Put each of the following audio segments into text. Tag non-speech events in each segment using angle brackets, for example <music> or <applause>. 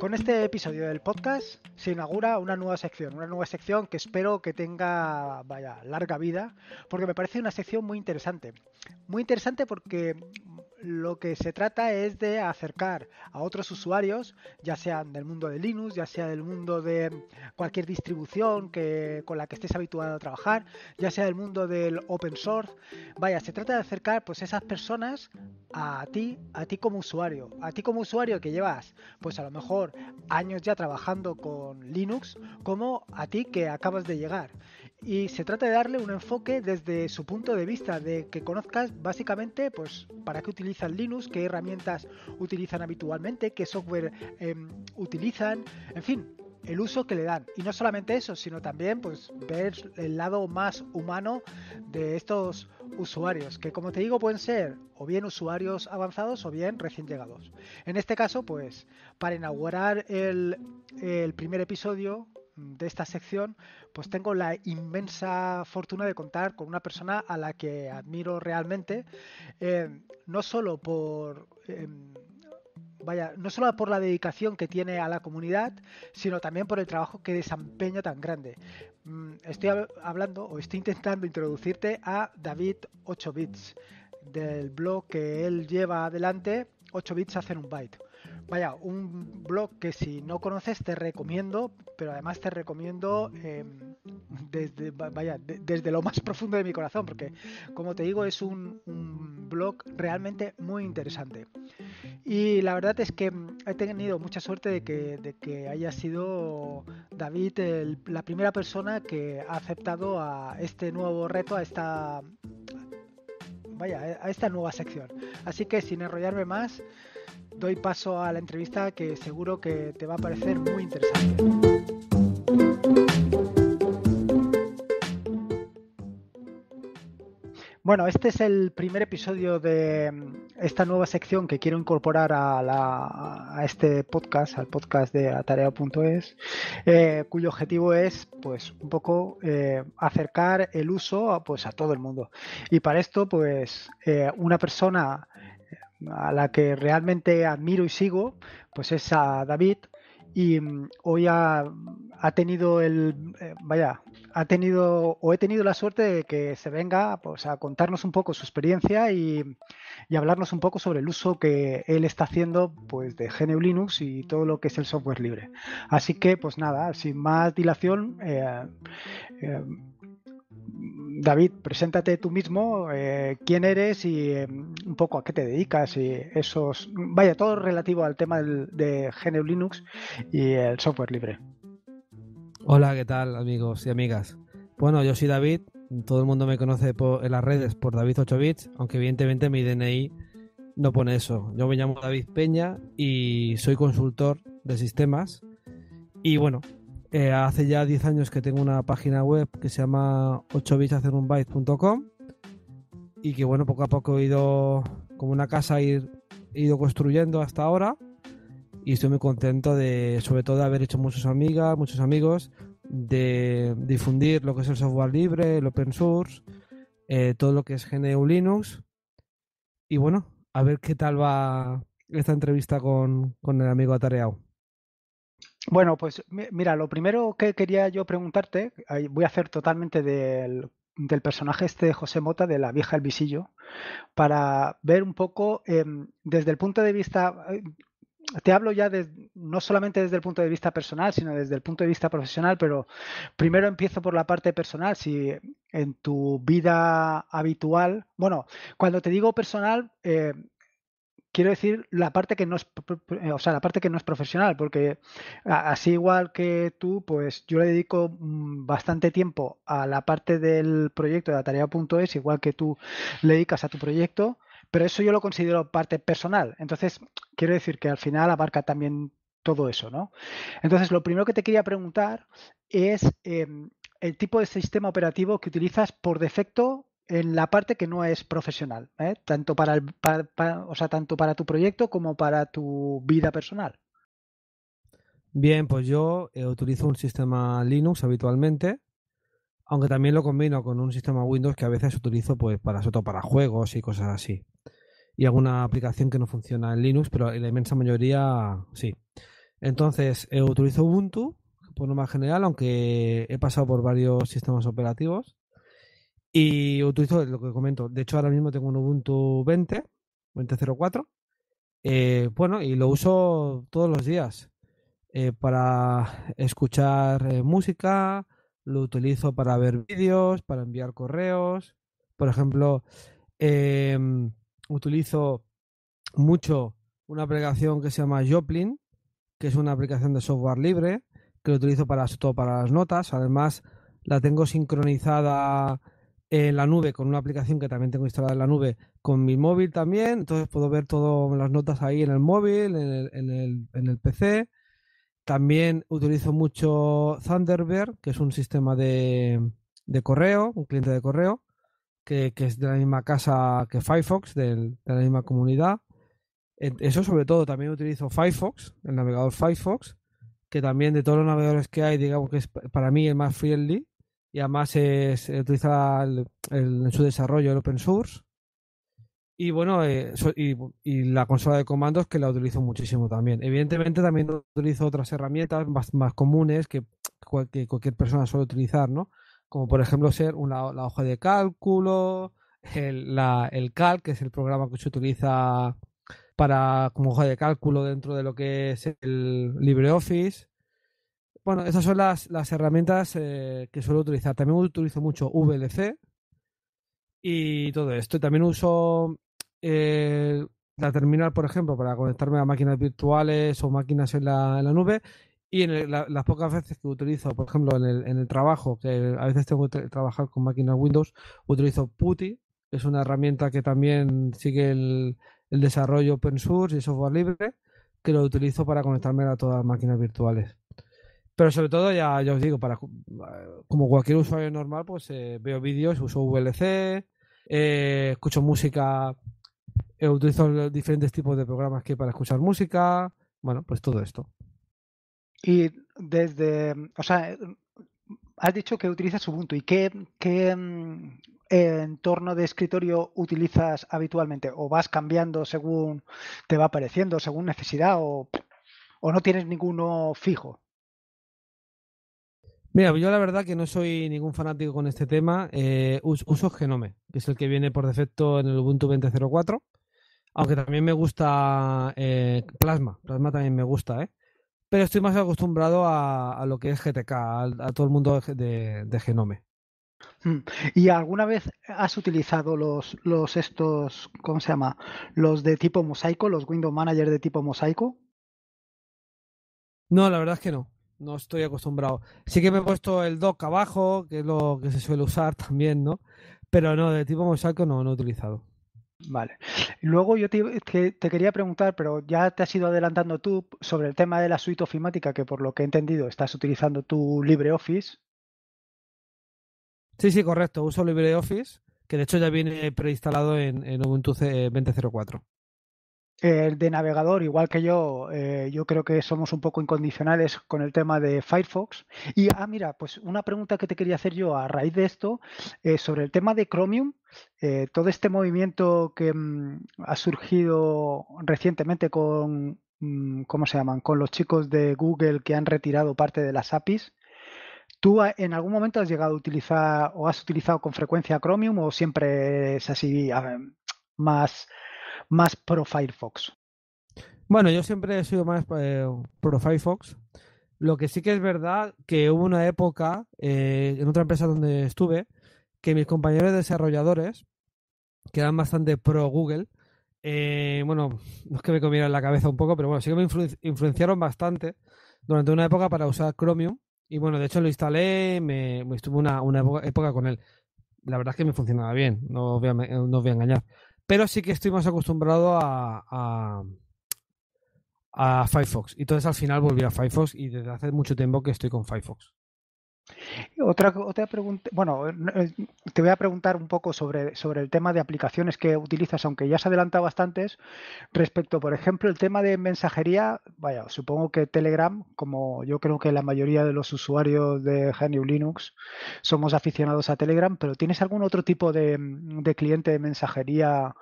Con este episodio del podcast se inaugura una nueva sección, una nueva sección que espero que tenga, vaya, larga vida, porque me parece una sección muy interesante. Muy interesante porque lo que se trata es de acercar a otros usuarios, ya sean del mundo de Linux, ya sea del mundo de cualquier distribución que, con la que estés habituado a trabajar, ya sea del mundo del open source. Vaya, se trata de acercar pues esas personas a ti, a ti como usuario, a ti como usuario que llevas pues a lo mejor años ya trabajando con Linux, como a ti que acabas de llegar y se trata de darle un enfoque desde su punto de vista, de que conozcas básicamente pues, para qué utilizan Linux, qué herramientas utilizan habitualmente, qué software em, utilizan, en fin, el uso que le dan. Y no solamente eso, sino también pues, ver el lado más humano de estos usuarios, que como te digo pueden ser o bien usuarios avanzados o bien recién llegados. En este caso, pues para inaugurar el, el primer episodio, de esta sección, pues tengo la inmensa fortuna de contar con una persona a la que admiro realmente, eh, no solo por... Em, vaya, no solo por la dedicación que tiene a la comunidad, sino también por el trabajo que desempeña tan grande. Mm, estoy hablando o estoy intentando introducirte a David 8bits, del blog que él lleva adelante, 8bits hacen un byte. Vaya, un blog que si no conoces te recomiendo, pero además te recomiendo em, desde, desde lo más profundo de mi corazón, porque como te digo es un, blog realmente muy interesante. Y la verdad es que he tenido mucha suerte de que, haya sido David la primera persona que ha aceptado a este nuevo reto, a esta, vaya, a esta nueva sección. Así que sin enrollarme más doy paso a la entrevista que seguro que te va a parecer muy interesante. Bueno, este es el primer episodio de mm, esta nueva sección que quiero incorporar a, este podcast, al podcast de Atarea.es, eh, cuyo objetivo es, pues, un poco eh, acercar el uso, a, pues, a todo el mundo. Y para esto, pues, eh, una persona a la que realmente admiro y sigo, pues es a David. Y mm, hoy ha, tenido el, eh, vaya, ha tenido o he tenido la suerte de que se venga pues, a contarnos un poco su experiencia y, y hablarnos un poco sobre el uso que él está haciendo pues, de GNU Linux y todo lo que es el software libre. Así que, pues nada, sin más dilación, eh, eh, David, preséntate tú mismo, eh, quién eres y eh, un poco a qué te dedicas y esos, vaya, todo relativo al tema de GNU Linux y el software libre. Hola, ¿qué tal amigos y amigas? Bueno, yo soy David, todo el mundo me conoce por, en las redes por David 8 bits, aunque evidentemente mi DNI no pone eso. Yo me llamo David Peña y soy consultor de sistemas y bueno, eh, hace ya 10 años que tengo una página web que se llama 8 bytecom y que bueno, poco a poco he ido como una casa ir, ido construyendo hasta ahora y estoy muy contento de sobre todo de haber hecho muchas amigas, muchos amigos, de difundir lo que es el software libre, el open source, eh, todo lo que es GNU Linux y bueno, a ver qué tal va esta entrevista con, con el amigo Atareao. Bueno, pues mira, lo primero que quería yo preguntarte, voy a hacer totalmente del, personaje este de José Mota, de la vieja El Visillo, para ver un poco em, desde el punto de vista, eh, te hablo ya no solamente desde el punto de vista personal, sino desde el punto de vista profesional, pero primero empiezo por la parte personal, si en tu vida habitual, bueno, cuando te digo personal... Eh, quiero decir la parte que no es, eh, sea, la parte que no es profesional, porque así igual que tú, pues yo le dedico mm, bastante tiempo a la parte del proyecto de la tarea.es, igual que tú le dedicas a tu proyecto, pero eso yo lo considero parte personal. Entonces, quiero decir que al final abarca también todo eso, ¿no? Entonces, lo primero que te quería preguntar es em, el tipo de sistema operativo que utilizas por defecto en la parte que no es profesional, ¿eh? tanto, para el, o sea, tanto para tu proyecto como para tu vida personal. Bien, pues yo eh, utilizo un sistema Linux habitualmente, aunque también lo combino con un sistema Windows que a veces utilizo pues para para juegos y cosas así. Y alguna aplicación que no funciona en Linux, pero en la inmensa mayoría sí. Entonces, eh, utilizo Ubuntu por lo más general, aunque he pasado por varios sistemas operativos y utilizo lo que comento. De hecho, ahora mismo tengo un Ubuntu 20, 20.04. Eh, bueno, y lo uso todos los días eh, para escuchar eh, música, lo utilizo para ver vídeos, para enviar correos. Por ejemplo, em, utilizo mucho una aplicación que se llama Joplin, que es una aplicación de software libre, que lo utilizo para, todo para las notas. Además, la tengo sincronizada en la nube con una aplicación que también tengo instalada en la nube con mi móvil también. Entonces puedo ver todas las notas ahí en el móvil, en el, PC. También utilizo mucho Thunderbird, que es un sistema de, correo, un cliente de correo, que, es de la misma casa que Firefox, de la misma comunidad. Eso sobre todo, también utilizo Firefox, el navegador Firefox, que también de todos los navegadores que hay, digamos que es para mí el más friendly, y además se, eh, utiliza en su desarrollo el open source. Y bueno, eh, y, la consola de comandos que la utilizo muchísimo también. Evidentemente también utilizo otras herramientas más, comunes que, cualquier persona suele utilizar, ¿no? Como por ejemplo ser una, la hoja de cálculo, el, el CAL, que es el programa que se utiliza para como hoja de cálculo dentro de lo que es el LibreOffice. Bueno, esas son las, las herramientas eh, que suelo utilizar. También utilizo mucho VLC y todo esto. También uso eh, la terminal, por ejemplo, para conectarme a máquinas virtuales o máquinas en la, nube. Y en las pocas veces que utilizo, por ejemplo, en el, en el trabajo, que a veces tengo que trabajar con máquinas Windows, utilizo Putty, que es una herramienta que también sigue el, el desarrollo open source y software libre, que lo utilizo para conectarme a todas las máquinas virtuales. Pero sobre todo, ya, ya os digo, para como cualquier usuario normal, pues eh, veo vídeos, uso VLC, eh, escucho música, eh, utilizo diferentes tipos de programas que para escuchar música, bueno, pues todo esto. Y desde, o sea, has dicho que utilizas Ubuntu. ¿Y qué, mm, entorno de escritorio utilizas habitualmente? ¿O vas cambiando según te va apareciendo, según necesidad? ¿O, o no tienes ninguno fijo? Mira, yo la verdad que no soy ningún fanático con este tema. Eh, uso Genome, que es el que viene por defecto en el Ubuntu 20.04. Aunque también me gusta eh, Plasma. Plasma también me gusta, ¿eh? Pero estoy más acostumbrado a, lo que es GTK, a, todo el mundo de, Genome. Hmm. ¿Y alguna vez has utilizado los, los estos, ¿cómo se llama? Los de tipo mosaico, los Window Manager de tipo mosaico? No, la verdad es que no no estoy acostumbrado. Sí que me he puesto el dock abajo, que es lo que se suele usar también, ¿no? Pero no, de tipo mosaico no, no he utilizado. Vale. Luego yo te, quería preguntar, pero ya te has ido adelantando tú sobre el tema de la suite ofimática, que por lo que he entendido estás utilizando tu LibreOffice. Sí, sí, correcto. Uso LibreOffice, que de hecho ya viene preinstalado en Ubuntu 20.04. El de navegador, igual que yo, eh, yo creo que somos un poco incondicionales con el tema de Firefox. Y, ah, mira, pues una pregunta que te quería hacer yo a raíz de esto, eh, sobre el tema de Chromium, eh, todo este movimiento que mm, ha surgido recientemente con, mm, ¿cómo se llaman?, con los chicos de Google que han retirado parte de las APIs. ¿Tú ah, en algún momento has llegado a utilizar o has utilizado con frecuencia Chromium o siempre es así ah, más más pro Firefox. Bueno, yo siempre he sido más eh, pro Firefox. Lo que sí que es verdad que hubo una época eh, en otra empresa donde estuve que mis compañeros desarrolladores, que eran bastante pro Google, eh, bueno, no es que me comieran la cabeza un poco, pero bueno, sí que me influenciaron bastante durante una época para usar Chromium. Y bueno, de hecho lo instalé, me, me estuve una, época, con él. La verdad es que me funcionaba bien, no no os voy a engañar. Pero sí que estoy más acostumbrado a, a, a Firefox. Y entonces al final volví a Firefox y desde hace mucho tiempo que estoy con Firefox. Otra, pregunta, bueno, eh, eh, te voy a preguntar un poco sobre, sobre el tema de aplicaciones que utilizas, aunque ya se adelantado bastantes, respecto, por ejemplo, el tema de mensajería, vaya, supongo que Telegram, como yo creo que la mayoría de los usuarios de GNU Linux, somos aficionados a Telegram, pero ¿tienes algún otro tipo de, cliente de mensajería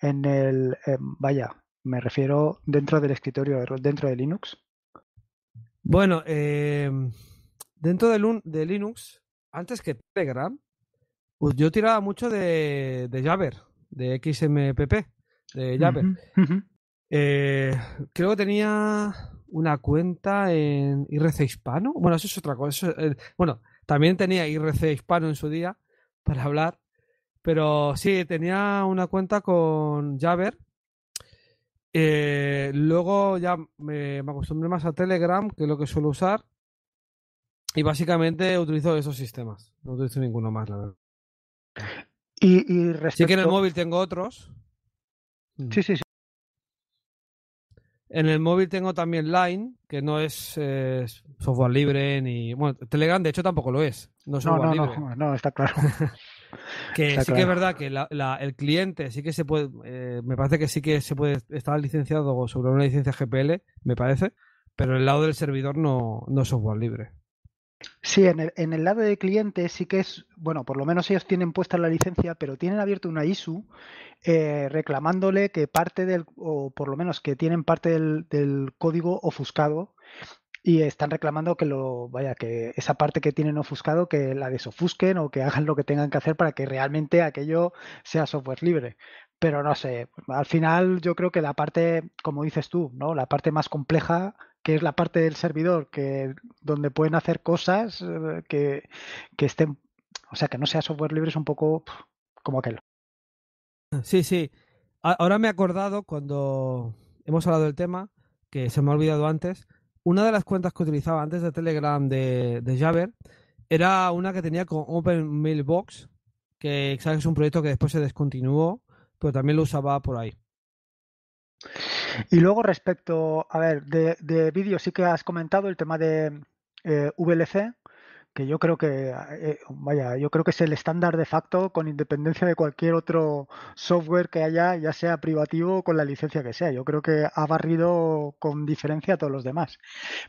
en el, vaya, me refiero dentro del escritorio, dentro de Linux? Bueno, eh dentro de, Linux, antes que Telegram, pues yo tiraba mucho de, de Jabber, de XMPP, de Jabber. Eh, creo que tenía una cuenta en IRC Hispano. Bueno, eso es otra cosa. Eh, bueno, también tenía IRC Hispano en su día para hablar. Pero sí, tenía una cuenta con Jabber. Eh, luego ya me, me acostumbré más a Telegram, que es lo que suelo usar. Y básicamente utilizo esos sistemas. No utilizo ninguno más, la verdad. Y, Sí que en el móvil tengo otros. Mm. Sí, sí, sí. En el móvil tengo también Line, que no es eh, software libre ni. Bueno, Telegram de hecho tampoco lo es. No, es software libre. <laughs> no, está claro. <laughs> que sí que es verdad que el cliente sí que se puede. Eh, me parece que sí que se puede estar licenciado sobre una licencia GPL, me parece, pero el lado del servidor no, no es software libre. Sí, en el, lado de clientes sí que es, bueno, por lo menos ellos tienen puesta la licencia, pero tienen abierto una ISU eh, reclamándole que parte del, o por lo menos que tienen parte del, del código ofuscado y están reclamando que lo vaya que esa parte que tienen ofuscado que la desofusquen o que hagan lo que tengan que hacer para que realmente aquello sea software libre pero no sé al final yo creo que la parte como dices tú no la parte más compleja que es la parte del servidor que donde pueden hacer cosas eh, que, estén, o sea, que no sea software libre es un poco como aquel. Sí, sí. Ahora me he acordado cuando hemos hablado del tema, que se me ha olvidado antes, una de las cuentas que utilizaba antes de Telegram de, de Jabber era una que tenía con Open Mailbox, que sabes, es un proyecto que después se descontinuó, pero también lo usaba por ahí. Y luego respecto, a ver, de, vídeo sí que has comentado el tema de eh, VLC, que yo creo que eh, vaya, yo creo que es el estándar de facto con independencia de cualquier otro software que haya, ya sea privativo o con la licencia que sea. Yo creo que ha barrido con diferencia a todos los demás.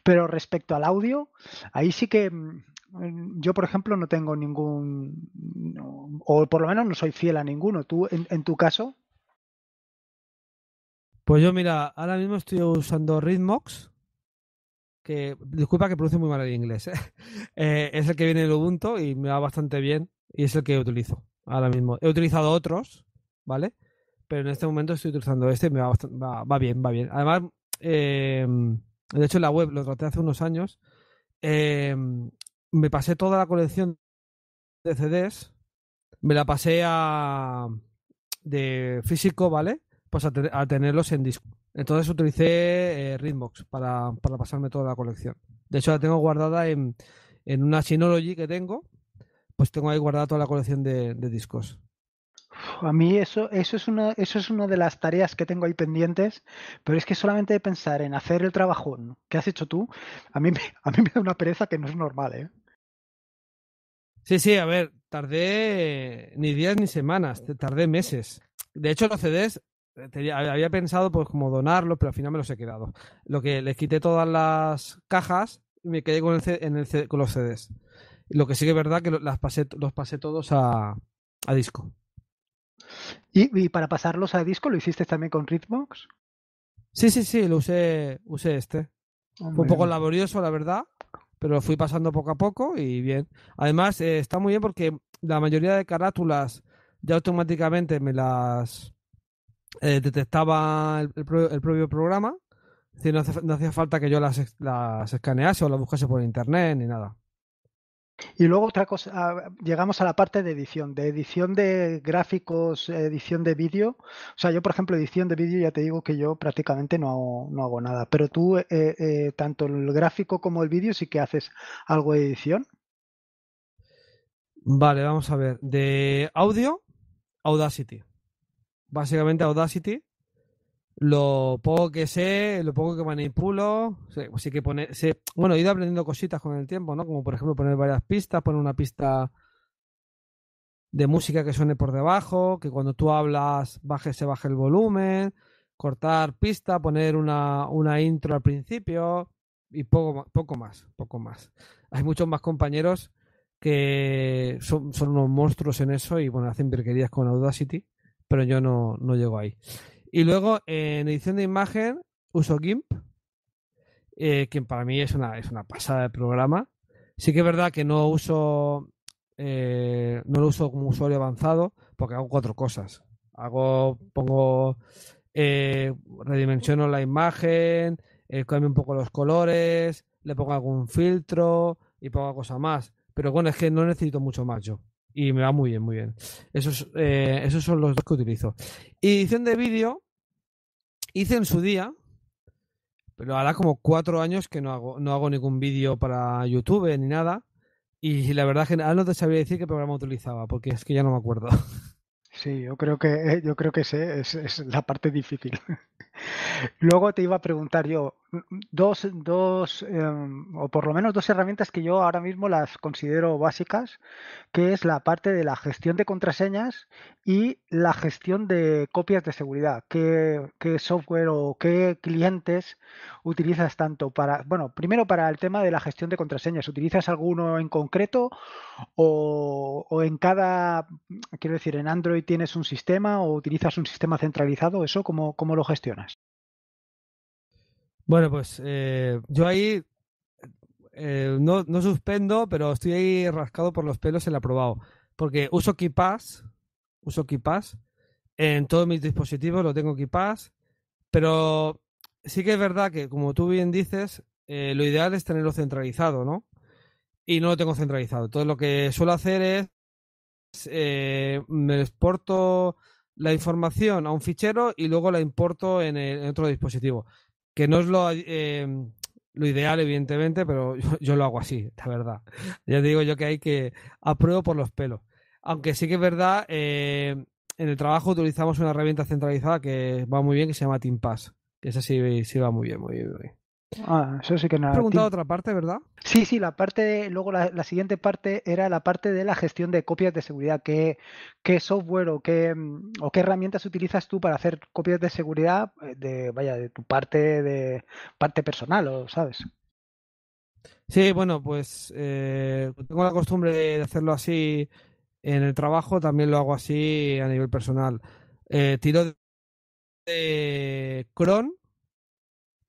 Pero respecto al audio, ahí sí que mm, mm, yo, por ejemplo, no tengo ningún, o por lo menos no soy fiel a ninguno. Tú, en tu caso, pues yo, mira, ahora mismo estoy usando Rhythmox, que disculpa que produce muy mal el inglés. ¿eh? <laughs> Eh, es el que viene el Ubuntu y me va bastante bien y es el que utilizo ahora mismo. He utilizado otros, ¿vale? Pero en este momento estoy utilizando este y me va, bastante, va, bien, va bien. Además, em, de hecho en la web lo traté hace unos años. Em, me pasé toda la colección de CDs, me la pasé a de físico, ¿vale? pues a, tenerlos en disco. Entonces utilicé eh, para, para, pasarme toda la colección. De hecho, la tengo guardada en, una Synology que tengo, pues tengo ahí guardada toda la colección de, discos. A mí eso, eso, es una, eso es una de las tareas que tengo ahí pendientes, pero es que solamente de pensar en hacer el trabajo que has hecho tú, a mí, a mí me da una pereza que no es normal. ¿eh? Sí, sí, a ver, tardé ni días ni semanas, tardé meses. De hecho, los CDs había pensado pues como donarlo, pero al final me los he quedado. Lo que les quité todas las cajas y me quedé con, en el, con los CDs. Lo que sí que es verdad que las pasé, los pasé todos a, disco. ¿Y, para pasarlos a disco lo hiciste también con Ritmox? Sí, sí, sí, lo usé, usé este. Fue un poco laborioso, la verdad, pero lo fui pasando poco a poco y bien. Además, eh, está muy bien porque la mayoría de carátulas ya automáticamente me las eh, detectaba el, propio programa. Es no, hacía falta que yo las, escanease o las buscase por internet ni nada. Y luego otra cosa, llegamos a la parte de edición, de edición de gráficos, edición de vídeo. O sea, yo por ejemplo, edición de vídeo ya te digo que yo prácticamente no hago, no hago nada, pero tú eh, eh, tanto el gráfico como el vídeo sí que haces algo de edición. Vale, vamos a ver. De audio, Audacity básicamente Audacity. Lo poco que sé, lo poco que manipulo, que pone, bueno, he ido aprendiendo cositas con el tiempo, ¿no? Como por ejemplo poner varias pistas, poner una pista de música que suene por debajo, que cuando tú hablas baje, se baje el volumen, cortar pista, poner una, una intro al principio y poco, poco más, poco más. Hay muchos más compañeros que son, son, unos monstruos en eso y bueno, hacen perquerías con Audacity pero yo no, no llego ahí. Y luego en edición de imagen uso GIMP, eh, que para mí es una, es una pasada de programa. Sí que es verdad que no uso eh, no lo uso como usuario avanzado porque hago cuatro cosas. Hago, pongo, eh, redimensiono la imagen, cambio un poco los colores, le pongo algún filtro y pongo cosa más. Pero bueno, es que no necesito mucho más yo y me va muy bien, muy bien. Esos, eh, esos son los dos que utilizo. Y edición de vídeo, hice en su día, pero hará como cuatro años que no hago, no hago ningún vídeo para YouTube ni nada. Y la verdad que no te sabría decir qué programa utilizaba, porque es que ya no me acuerdo. Sí, yo creo que, eh, yo creo que sé, es, es la parte difícil. Luego te iba a preguntar yo, dos, dos em, o por lo menos dos herramientas que yo ahora mismo las considero básicas, que es la parte de la gestión de contraseñas y la gestión de copias de seguridad. ¿Qué, software o qué clientes utilizas tanto para, bueno, primero para el tema de la gestión de contraseñas, ¿utilizas alguno en concreto o, en cada, quiero decir, en Android tienes un sistema o utilizas un sistema centralizado? ¿Eso cómo, cómo lo gestionas? Bueno, pues eh, yo ahí eh, no, no, suspendo, pero estoy ahí rascado por los pelos el aprobado. Porque uso KeePass, uso KeePass, en todos mis dispositivos lo tengo KeePass, pero sí que es verdad que, como tú bien dices, eh, lo ideal es tenerlo centralizado, ¿no? Y no lo tengo centralizado. Entonces lo que suelo hacer es, me exporto la información a un fichero y luego la importo en otro dispositivo que no es lo, eh, lo ideal, evidentemente, pero <laughs> yo, lo hago así, la verdad. Ya te digo yo que hay que apruebo por los pelos. Aunque sí que es verdad, eh, en el trabajo utilizamos una herramienta centralizada que va muy bien, que se llama TeamPass. Que esa sí, sí va muy bien, muy bien, muy bien. Ah, eso sí que no. preguntado otra parte, ¿verdad? Sí, sí, la parte luego la, siguiente parte era la parte de la gestión de copias de seguridad. ¿Qué, software o qué, mm, o qué herramientas utilizas tú para hacer copias de seguridad eh, de, vaya, de tu parte de parte personal, o sabes? Sí, bueno, pues eh, tengo la costumbre de hacerlo así en el trabajo, también lo hago así a nivel personal. Eh, tiro de Cron,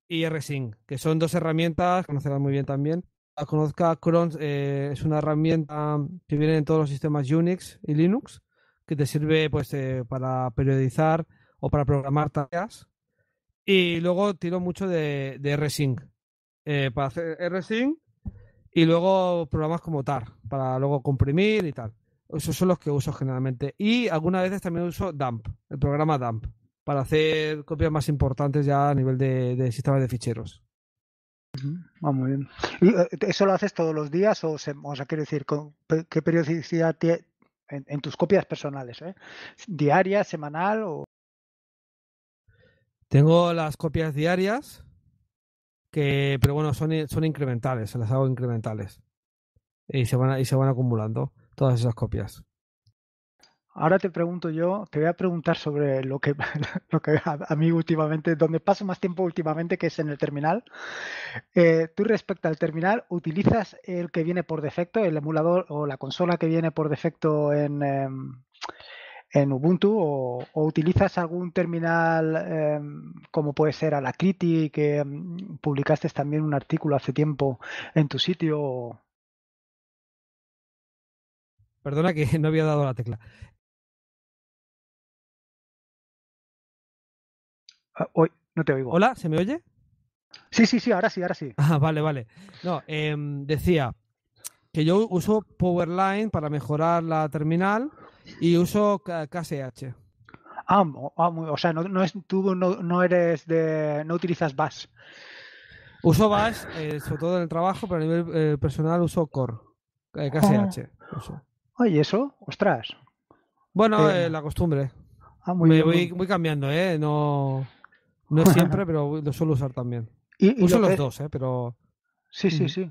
y rsync, que son dos herramientas, conocerás muy bien también. La conozca Cron, eh, es una herramienta que viene en todos los sistemas Unix y Linux, que te sirve pues eh, para periodizar o para programar tareas. Y luego tiro mucho de, de rsync, eh, para hacer rsync y luego programas como TAR, para luego comprimir y tal. Esos son los que uso generalmente. Y algunas veces también uso Dump, el programa Dump para hacer copias más importantes ya a nivel de, sistemas de ficheros. muy bien. Eh, eso lo haces todos los días o, o sea, quiero decir, con, qué periodicidad tiene en, tus copias personales? Eh? ¿Diaria, semanal o...? Tengo las copias diarias, que, pero bueno, son, son incrementales, las hago incrementales. Y se, van, y se van acumulando todas esas copias. Ahora te pregunto yo, te voy a preguntar sobre lo que, <laughs> lo que a, mí últimamente, donde paso más tiempo últimamente, que es en el terminal. Eh, tú respecto al terminal, ¿utilizas el que viene por defecto, el emulador o la consola que viene por defecto en, em, en Ubuntu? O, utilizas algún terminal em, como puede ser a Alacrity, que em, publicaste también un artículo hace tiempo en tu sitio? Perdona que <laughs> no había dado la tecla. Hoy ah, no te oigo. Hola, ¿se me oye? Sí, sí, sí, ahora sí, ahora sí. <laughs> Ah, vale, vale. No, em, decía que yo uso Powerline para mejorar la terminal y uso KSH. Ah, ah o sea, no, no tú no, eres de. no utilizas Bash. Uso Bash, eh, sobre todo en el trabajo, pero a nivel eh, personal uso Core, KSH. Eh, ah. eso, ostras. Bueno, la costumbre. Me voy cambiando, ¿eh? No. No siempre, <laughs> pero lo suelo usar también. Uso los dos, ¿eh? Pero... Sí, sí, sí.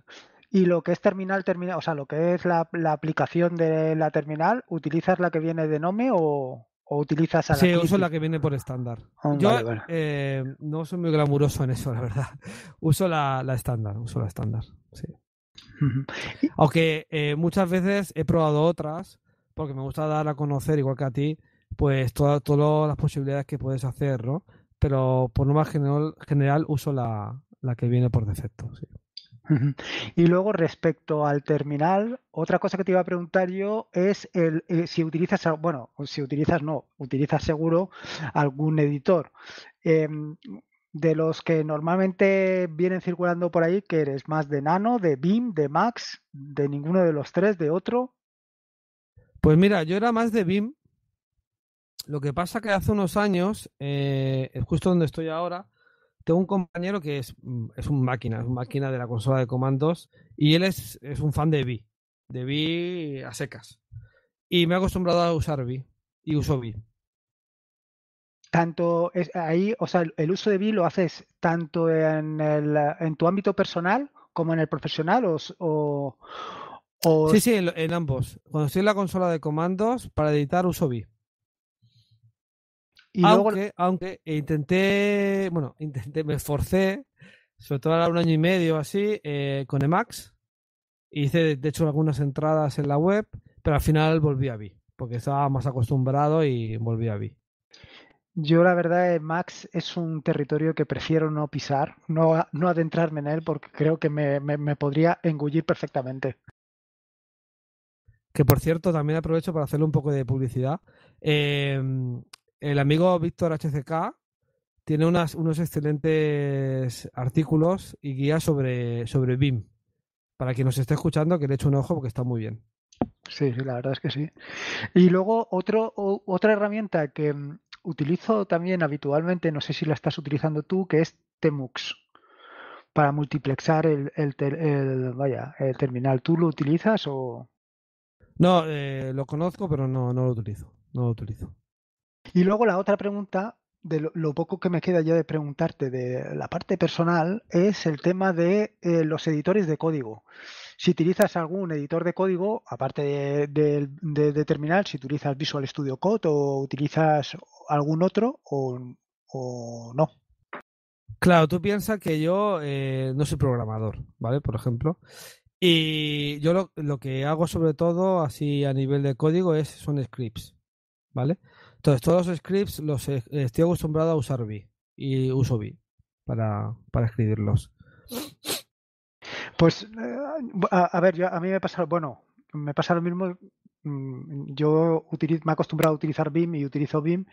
Y lo que es terminal, terminal, o sea, lo que es la, aplicación de la terminal, ¿utilizas la que viene de Nome o, o utilizas la Sí, uso la que viene por estándar. Ah, Yo eh, no soy muy glamuroso en eso, la verdad. <laughs> Uso la, la estándar, uso la estándar, sí. Aunque eh, muchas veces he probado otras, porque me gusta dar a conocer, igual que a ti, pues todas todas las posibilidades que puedes hacer, ¿no? pero por lo general, general uso la, que viene por defecto. Y luego respecto al terminal, otra cosa que te iba a preguntar yo es el, eh, si utilizas, bueno, si utilizas no, utilizas seguro algún editor. Em, de los que normalmente vienen circulando por ahí, que eres más de Nano, de BIM, de Max, de ninguno de los tres, de otro. Pues mira, yo era más de BIM, lo que pasa que hace unos años, eh, justo donde estoy ahora, tengo un compañero que es, mm, es un máquina, es un máquina de la consola de comandos, y él es, es un fan de Vi, de Vi a secas. Y me he acostumbrado a usar Vi, y uso Vi. Tanto ahí, o sea, el uso de Vi lo haces tanto en, tu ámbito personal como en el profesional o, Sí, sí, en, ambos. Cuando estoy en la consola de comandos, para editar uso Vi aunque, aunque intenté, bueno, intenté, me esforcé, sobre todo ahora un año y medio así, eh, con Emacs. Hice, de hecho, algunas entradas en la web, pero al final volví a Vi, porque estaba más acostumbrado y volví a Vi. Yo la verdad, Max es un territorio que prefiero no pisar, no, no adentrarme en él porque creo que me, podría engullir perfectamente. Que por cierto, también aprovecho para hacerle un poco de publicidad. Em, el amigo Víctor HCK tiene unos excelentes artículos y guías sobre, sobre BIM. Para quien nos esté escuchando, que le eche un ojo porque está muy bien. Sí, la verdad es que sí. Y luego otro, otra herramienta que mm, utilizo también habitualmente, no sé si la estás utilizando tú, que es Temux para multiplexar el, el, vaya, el terminal. ¿Tú lo utilizas o...? No, eh, lo conozco, pero no, no lo utilizo. No lo utilizo. Y luego la otra pregunta, de lo, poco que me queda ya de preguntarte de la parte personal, es el tema de eh, los editores de código. Si utilizas algún editor de código, aparte de, determinar terminal, si utilizas Visual Studio Code o utilizas algún otro o, o no. Claro, tú piensas que yo eh, no soy programador, ¿vale? Por ejemplo. Y yo lo, lo, que hago sobre todo así a nivel de código es son scripts, ¿vale? Entonces, todos los scripts los estoy acostumbrado a usar vi y uso vi para, escribirlos. Pues, eh, a, ver, a mí me pasa, bueno, me pasa lo mismo. Mm, yo me he acostumbrado a utilizar BIM y utilizo BIM,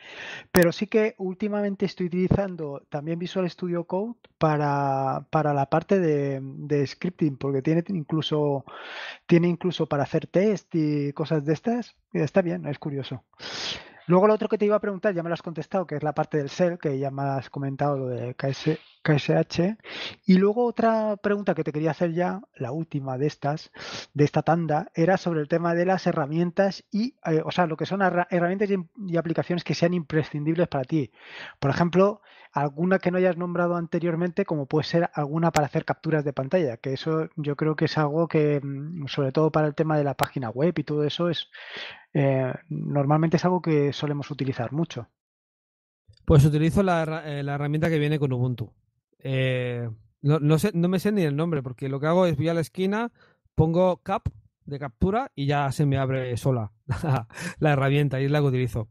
pero sí que últimamente estoy utilizando también Visual Studio Code para, para la parte de, scripting, porque tiene incluso, tiene incluso para hacer test y cosas de estas. Está bien, es curioso. Luego lo otro que te iba a preguntar, ya me lo has contestado, que es la parte del SEL, que ya me has comentado lo de KSH. Y luego otra pregunta que te quería hacer ya, la última de estas, de esta tanda, era sobre el tema de las herramientas y, eh, o sea, lo que son herramientas y, aplicaciones que sean imprescindibles para ti. Por ejemplo, alguna que no hayas nombrado anteriormente, como puede ser alguna para hacer capturas de pantalla, que eso yo creo que es algo que, mm, sobre todo para el tema de la página web y todo eso, es eh, normalmente es algo que solemos utilizar mucho. Pues utilizo la, eh, herramienta que viene con Ubuntu. Eh, no, sé, no me sé ni el nombre, porque lo que hago es voy a la esquina, pongo cap de captura y ya se me abre sola <laughs> la herramienta y es la que utilizo.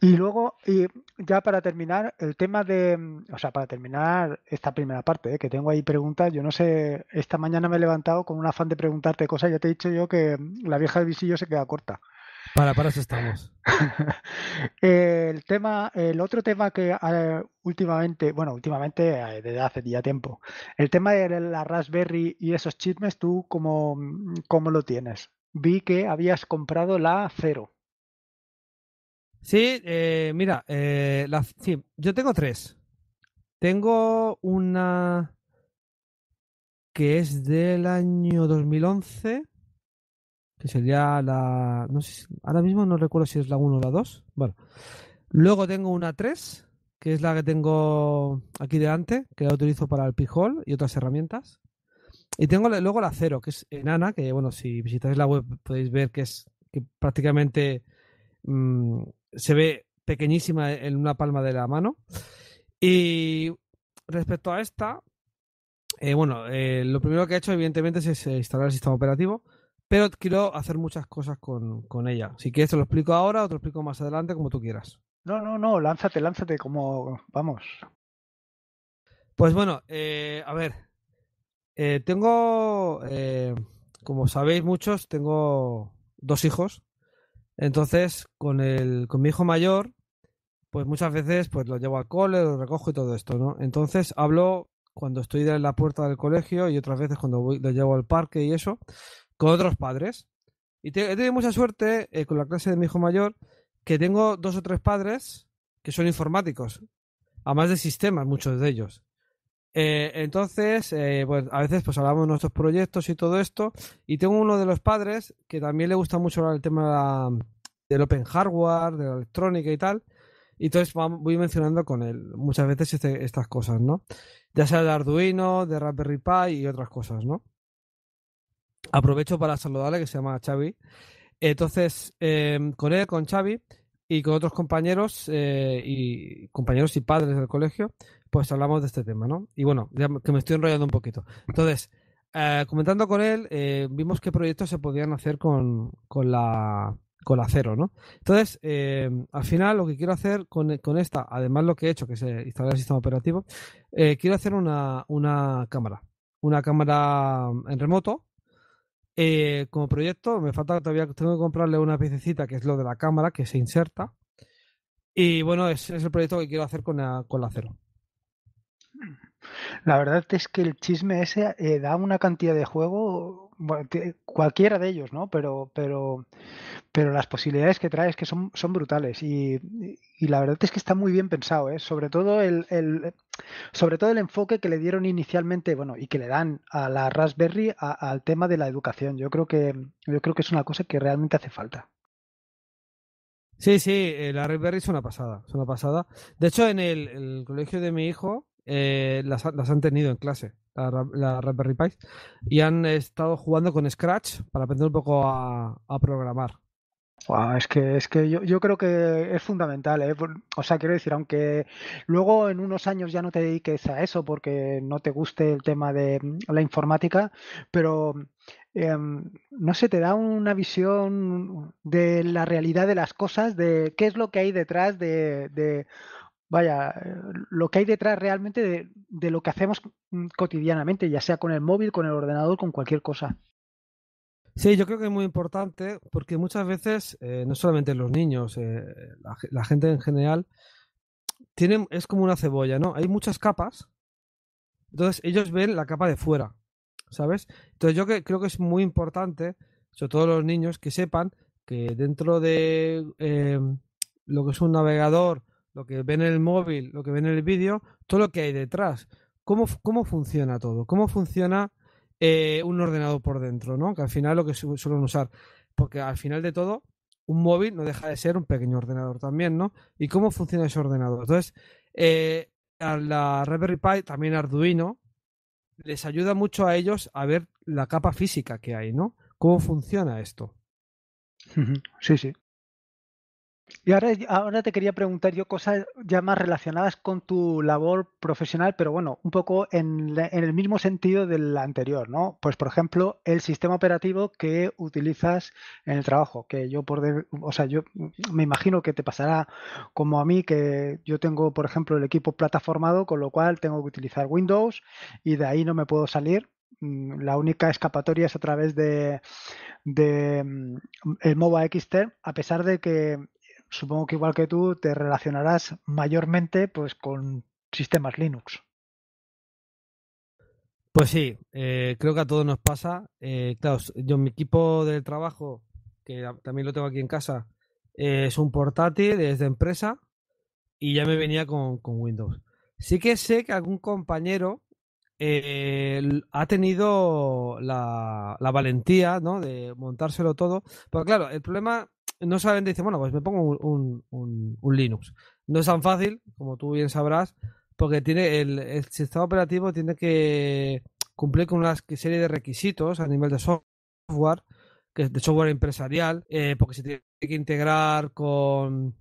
Y luego, y ya para terminar, el tema de, o sea, para terminar esta primera parte, ¿eh? que tengo ahí preguntas, yo no sé, esta mañana me he levantado con un afán de preguntarte cosas, ya te he dicho yo que la vieja de visillo se queda corta. Para, para eso estamos. <laughs> el tema, el otro tema que eh, últimamente, bueno, últimamente eh, desde hace ya tiempo, el tema de la Raspberry y esos chismes, ¿tú cómo, cómo lo tienes? Vi que habías comprado la cero. Sí, eh, mira, eh, yo tengo tres. Tengo una que es del año 2011, que sería la... No sé, ahora mismo no recuerdo si es la 1 o la 2. Bueno. Luego tengo una 3, que es la que tengo aquí delante, que la utilizo para el pijol y otras herramientas. Y tengo luego la 0, que es enana, que bueno, si visitáis la web podéis ver que es que prácticamente mm, se ve pequeñísima en una palma de la mano. Y respecto a esta, eh, bueno, eh, lo primero que he hecho, evidentemente, es, instalar el sistema operativo, pero quiero hacer muchas cosas con, ella. Si quieres, te lo explico ahora o te lo explico más adelante, como tú quieras. No, no, no, lánzate, lánzate, como vamos. Pues bueno, eh, a ver, tengo, como sabéis muchos, tengo dos hijos entonces, con, el, con mi hijo mayor, pues muchas veces pues lo llevo al cole, lo recojo y todo esto, ¿no? Entonces hablo cuando estoy en la puerta del colegio y otras veces cuando voy, lo llevo al parque y eso, con otros padres. Y he tenido mucha suerte eh, con la clase de mi hijo mayor, que tengo dos o tres padres que son informáticos, además de sistemas, muchos de ellos. Eh, entonces, eh, pues a veces pues hablamos de nuestros proyectos y todo esto. Y tengo uno de los padres que también le gusta mucho hablar el tema del open hardware, de la electrónica y tal. Y entonces voy mencionando con él muchas veces este, estas cosas, ¿no? Ya sea de Arduino, de Raspberry Pi y otras cosas, ¿no? Aprovecho para saludarle, que se llama Xavi. Entonces, eh, con él, con Xavi, y con otros compañeros eh, y compañeros y padres del colegio, pues hablamos de este tema, ¿no? Y bueno, ya que me estoy enrollando un poquito. Entonces, eh, comentando con él, eh, vimos qué proyectos se podían hacer con, la con cero, ¿no? Entonces, al final lo que quiero hacer con, esta, además lo que he hecho, que es instalar el sistema operativo, quiero hacer una cámara, una cámara mm, en remoto, eh, como proyecto, me falta todavía, tengo que comprarle una piececita que es lo de la cámara que se inserta. Y bueno, ese es el proyecto que quiero hacer con la, con la cero. La verdad es que el chisme ese eh, da una cantidad de juego cualquiera de ellos, ¿no? Pero, pero, pero las posibilidades que trae es que son, son brutales y, y, la verdad es que está muy bien pensado, ¿eh? Sobre todo el, sobre todo el enfoque que le dieron inicialmente, bueno, y que le dan a la Raspberry al tema de la educación. Yo creo que, yo creo que es una cosa que realmente hace falta. Sí, sí, eh, la Raspberry es una pasada, es una pasada. De hecho, en el colegio de mi hijo, eh, las, han tenido en clase, la, la Raspberry Pi, y han estado jugando con Scratch para aprender un poco a, programar. es que, es que yo, creo que es fundamental. ¿eh? O sea, quiero decir, aunque luego en unos años ya no te dediques a eso porque no te guste el tema de mm, la informática, pero em, no sé, te da una visión de la realidad de las cosas, de qué es lo que hay detrás de vaya, lo que hay detrás realmente de, lo que hacemos mm, cotidianamente, ya sea con el móvil, con el ordenador, con cualquier cosa. Sí, yo creo que es muy importante porque muchas veces, eh, no solamente los niños, eh, la, gente en general, tienen, es como una cebolla, ¿no? Hay muchas capas, entonces ellos ven la capa de fuera, ¿sabes? Entonces yo creo que es muy importante, sobre todo los niños, que sepan que dentro de em, lo que es un navegador, lo que ven en el móvil, lo que ven en el vídeo, todo lo que hay detrás. ¿Cómo, cómo funciona todo? ¿Cómo funciona eh, un ordenador por dentro? ¿no? Que al final lo que suelen usar. Porque al final de todo, un móvil no deja de ser un pequeño ordenador también, ¿no? ¿Y cómo funciona ese ordenador? Entonces, eh, a la Raspberry Pi, también Arduino, les ayuda mucho a ellos a ver la capa física que hay, ¿no? ¿Cómo funciona esto? Sí, sí. Y ahora, te quería preguntar yo cosas ya más relacionadas con tu labor profesional, pero bueno, un poco en, el mismo sentido del anterior, ¿no? Pues por ejemplo, el sistema operativo que utilizas en el trabajo, que yo por, de, o sea, yo me imagino que te pasará como a mí, que yo tengo, por ejemplo, el equipo plataformado, con lo cual tengo que utilizar Windows y de ahí no me puedo salir mm, la única escapatoria es a través de, de mm, el MOBA XT, a pesar de que supongo que igual que tú, te relacionarás mayormente pues, con sistemas Linux. Pues sí, eh, creo que a todos nos pasa. Eh, claro, yo mi equipo de trabajo, que también lo tengo aquí en casa, eh, es un portátil, es de empresa y ya me venía con, con Windows. Sí que sé que algún compañero ha tenido la, la valentía ¿no? de montárselo todo, pero claro, el problema no saben, dice bueno, pues me pongo un, un, Linux. No es tan fácil, como tú bien sabrás, porque tiene el, el sistema operativo tiene que cumplir con una serie de requisitos a nivel de software, que es de software empresarial, eh, porque se tiene que integrar con,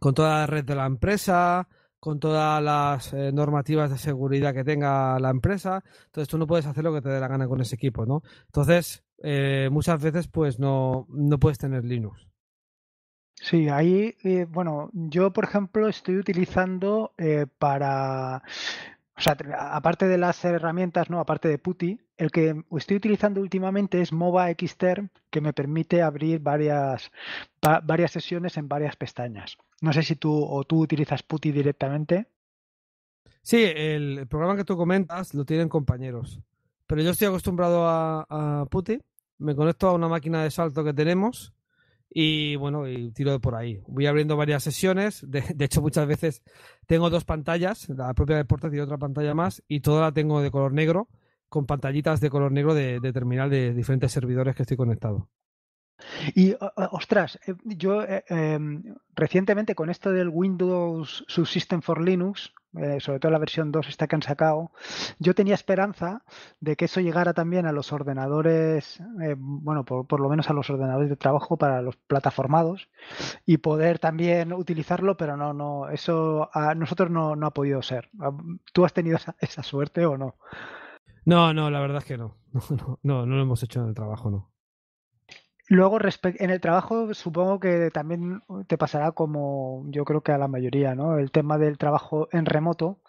con toda la red de la empresa, con todas las eh, normativas de seguridad que tenga la empresa. Entonces tú no puedes hacer lo que te dé la gana con ese equipo, ¿no? Entonces, eh, muchas veces pues no, no puedes tener Linux. Sí, ahí, eh, bueno, yo por ejemplo estoy utilizando eh, para, o sea, aparte de las herramientas, no, aparte de Putty, el que estoy utilizando últimamente es MOBA Xterm, que me permite abrir varias, varias sesiones en varias pestañas. No sé si tú o tú utilizas Putty directamente. Sí, el, programa que tú comentas lo tienen compañeros, pero yo estoy acostumbrado a, a Putty. Me conecto a una máquina de salto que tenemos y bueno, y tiro de por ahí. Voy abriendo varias sesiones, de, hecho muchas veces tengo dos pantallas, la propia de portátil y otra pantalla más, y toda la tengo de color negro, con pantallitas de color negro de, terminal de diferentes servidores que estoy conectado. Y ostras, eh, yo eh, em, recientemente con esto del Windows Subsystem for Linux, eh, sobre todo la versión 2 está que han sacado, yo tenía esperanza de que eso llegara también a los ordenadores, eh, bueno, por, lo menos a los ordenadores de trabajo para los plataformados y poder también utilizarlo, pero no, no, eso a nosotros no, ha podido ser. ¿Tú has tenido esa, suerte o no? No, no, la verdad es que no, <laughs> no, no lo hemos hecho en el trabajo, no. Luego, en el trabajo, supongo que también te pasará como yo creo que a la mayoría, ¿no? El tema del trabajo en remoto.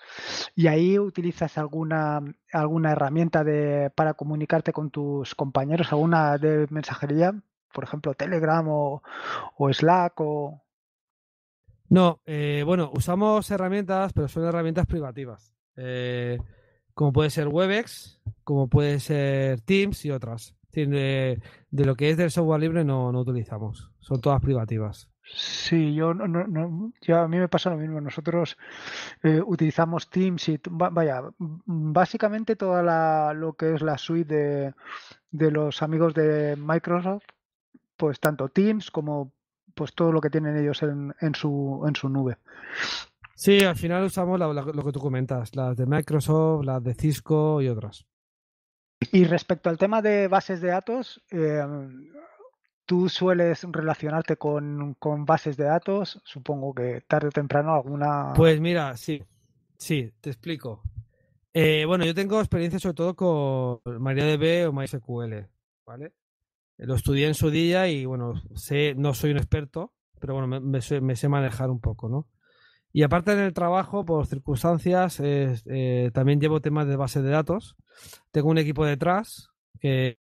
Y ahí utilizas alguna, alguna herramienta de, para comunicarte con tus compañeros, alguna de mensajería, por ejemplo, Telegram o, Slack o. No, eh, bueno, usamos herramientas, pero son herramientas privativas. Eh, como puede ser Webex, como puede ser Teams y otras de, lo que es del software libre no, no utilizamos. Son todas privativas. Sí, yo, no, a mí me pasa lo mismo. Nosotros eh, utilizamos Teams y vaya, básicamente toda la, lo que es la suite de, los amigos de Microsoft, pues tanto Teams como pues todo lo que tienen ellos en, en su, en su nube. Sí, al final usamos lo que tú comentas, las de Microsoft, las de Cisco y otras. Y respecto al tema de bases de datos, em, tú sueles relacionarte con, bases de datos, supongo que tarde o temprano alguna... Pues mira, sí, sí, te explico. Eh, bueno, yo tengo experiencia sobre todo con MariaDB o MySQL, ¿vale? Eh, lo estudié en su día y bueno, sé, no soy un experto, pero bueno, me, sé, manejar un poco, ¿no? Y aparte en el trabajo, por circunstancias, eh, también llevo temas de base de datos tengo un equipo detrás que,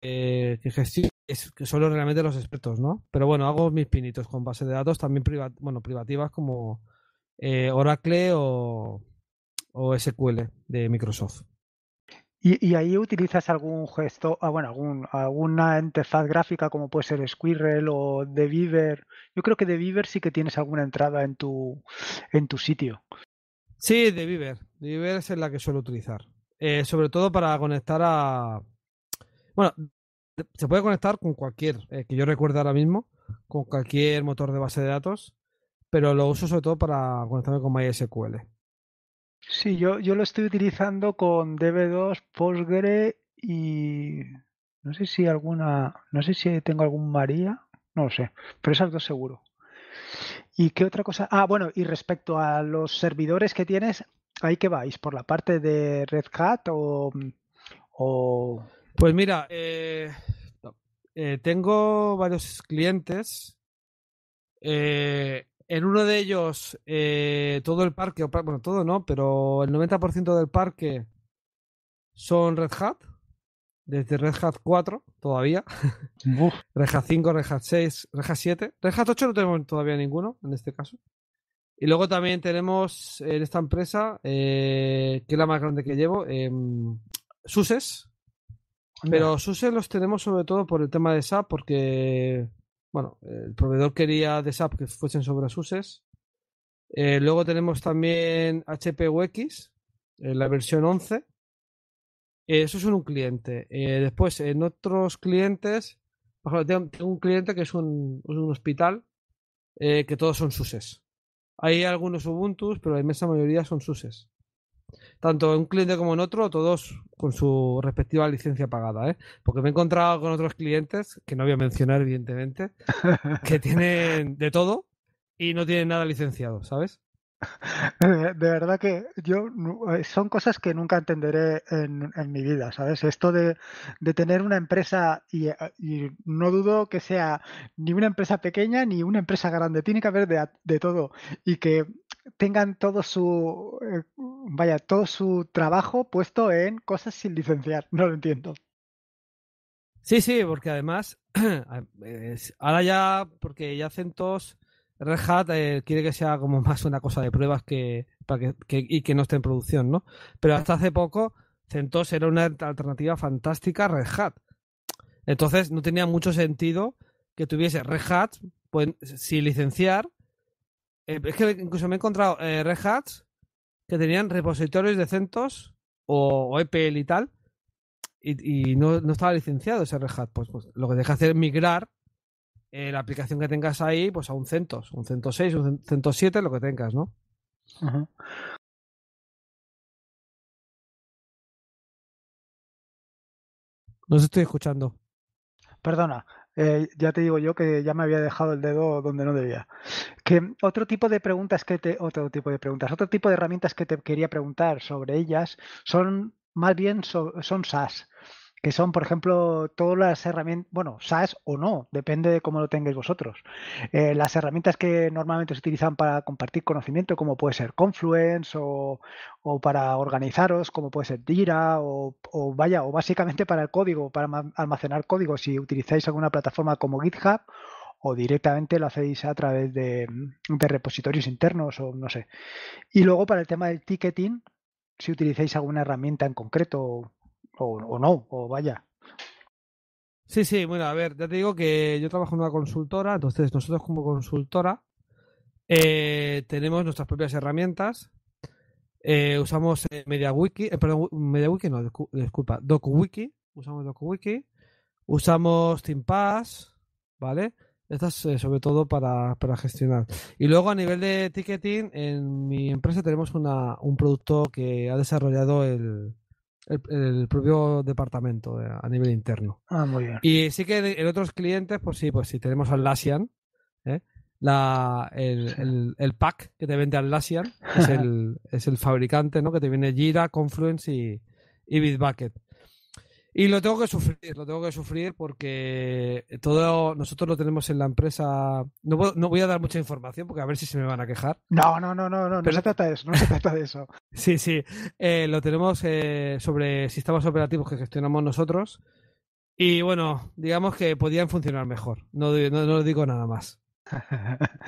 que, que gestiona, que son realmente los expertos, ¿no? Pero bueno, hago mis pinitos con bases de datos también bueno, privativas como eh, Oracle o, o, SQL de Microsoft. ¿Y, ahí utilizas algún gesto, ah, bueno, algún, alguna interfaz gráfica como puede ser Squirrel o Deviver? Yo creo que Deviver sí que tienes alguna entrada en tu, en tu sitio. Sí, Deviver. Deviver es la que suelo utilizar. Eh, sobre todo para conectar a... Bueno, se puede conectar con cualquier, eh, que yo recuerdo ahora mismo, con cualquier motor de base de datos, pero lo uso sobre todo para conectarme con MySQL. Sí, yo, yo lo estoy utilizando con DB2, Postgre y no sé si alguna, no sé si tengo algún María, no lo sé, pero esas dos seguro. ¿Y qué otra cosa? Ah, bueno, y respecto a los servidores que tienes, ¿Ahí que vais? ¿Por la parte de Red Hat o...? o... Pues mira, eh, eh, tengo varios clientes. Eh, en uno de ellos, todo el parque, bueno, todo no, pero el 90% del parque son Red Hat, desde Red Hat 4 todavía, <laughs> Red Hat 5, Red Hat 6, Red Hat 7, Red Hat 8 no tenemos todavía ninguno en este caso. Y luego también tenemos en esta empresa, eh, que es la más grande que llevo, em, Suses. Pero Suses los tenemos sobre todo por el tema de SAP, porque, bueno, el proveedor quería de SAP que fuesen sobre Suses. Eh, luego tenemos también HPUX, eh, la versión 11. eso es un cliente. después, en otros clientes, tengo, un cliente que es un, un hospital, que todos son Suses. Hay algunos Ubuntu, pero la inmensa mayoría son SUSES. Tanto en un cliente como en otro, todos con su respectiva licencia pagada. ¿eh? Porque me he encontrado con otros clientes, que no voy a mencionar evidentemente, que <laughs> tienen de todo y no tienen nada licenciado, ¿sabes? <laughs> De, verdad que yo eh, son cosas que nunca entenderé en, en mi vida, ¿sabes? Esto de, de tener una empresa y, eh, no dudo que sea ni una empresa pequeña ni una empresa grande, tiene que haber de, todo y que tengan todo su eh, vaya todo su trabajo puesto en cosas sin licenciar, <laughs> no lo entiendo. Sí, sí, porque además <clears throat> ahora ya porque ya CentOS Red Hat eh, quiere que sea como más una cosa de pruebas que, que, y que no esté en producción, ¿no? Pero hasta hace poco CentOS era una alternativa fantástica a Red Hat. Entonces no tenía mucho sentido que tuviese Red Hat pues, sin licenciar. Eh, es que incluso me he encontrado eh, Red Hat que tenían repositorios de CentOS o, EPL y tal y, no, estaba licenciado ese Red Hat. Pues, pues, lo que deja hacer es migrar eh, la aplicación que tengas ahí, pues a un centos, un 106, un 107, lo que tengas, ¿no? Ajá. No estoy escuchando. Perdona, eh, ya te digo yo que ya me había dejado el dedo donde no debía. Que otro tipo de preguntas que te, otro tipo de preguntas, otro tipo de herramientas que te quería preguntar sobre ellas son más bien son SaaS que son, por ejemplo, todas las herramientas, bueno, SaaS o no, depende de cómo lo tengáis vosotros. Eh, las herramientas que normalmente se utilizan para compartir conocimiento, como puede ser Confluence o, para organizaros, como puede ser Dira o, vaya, o básicamente para el código, para almacenar código, si utilizáis alguna plataforma como GitHub o directamente lo hacéis a través de, de repositorios internos o no sé. Y luego para el tema del ticketing, si utilizáis alguna herramienta en concreto o, no, o vaya. Sí, sí, bueno, a ver, ya te digo que yo trabajo en una consultora, entonces nosotros como consultora eh, tenemos nuestras propias herramientas. Eh, usamos eh, MediaWiki, perdón, MediaWiki no, disculpa, DocuWiki, usamos DocuWiki, usamos TeamPass, ¿vale? Estas sobre todo para, gestionar. Y luego a nivel de ticketing, en mi empresa tenemos un producto que ha desarrollado el, el, propio departamento eh, a nivel interno. Ah, muy bien. Y sí que en otros clientes, pues sí, pues sí, tenemos Atlassian, ¿eh? La, el, pack que te vende Atlassian, es el, <laughs> es el fabricante, ¿no? Que te viene Jira, Confluence y Bitbucket. Y lo tengo que sufrir, lo tengo que sufrir porque todo nosotros lo tenemos en la empresa. No, voy a dar mucha información porque a ver si se me van a quejar. No, no, no, no, no, no se trata de eso, no se trata de eso. <laughs> sí, sí, eh, lo tenemos eh, sobre sistemas operativos que gestionamos nosotros y bueno, digamos que podían funcionar mejor, no, no, no digo nada más. <laughs>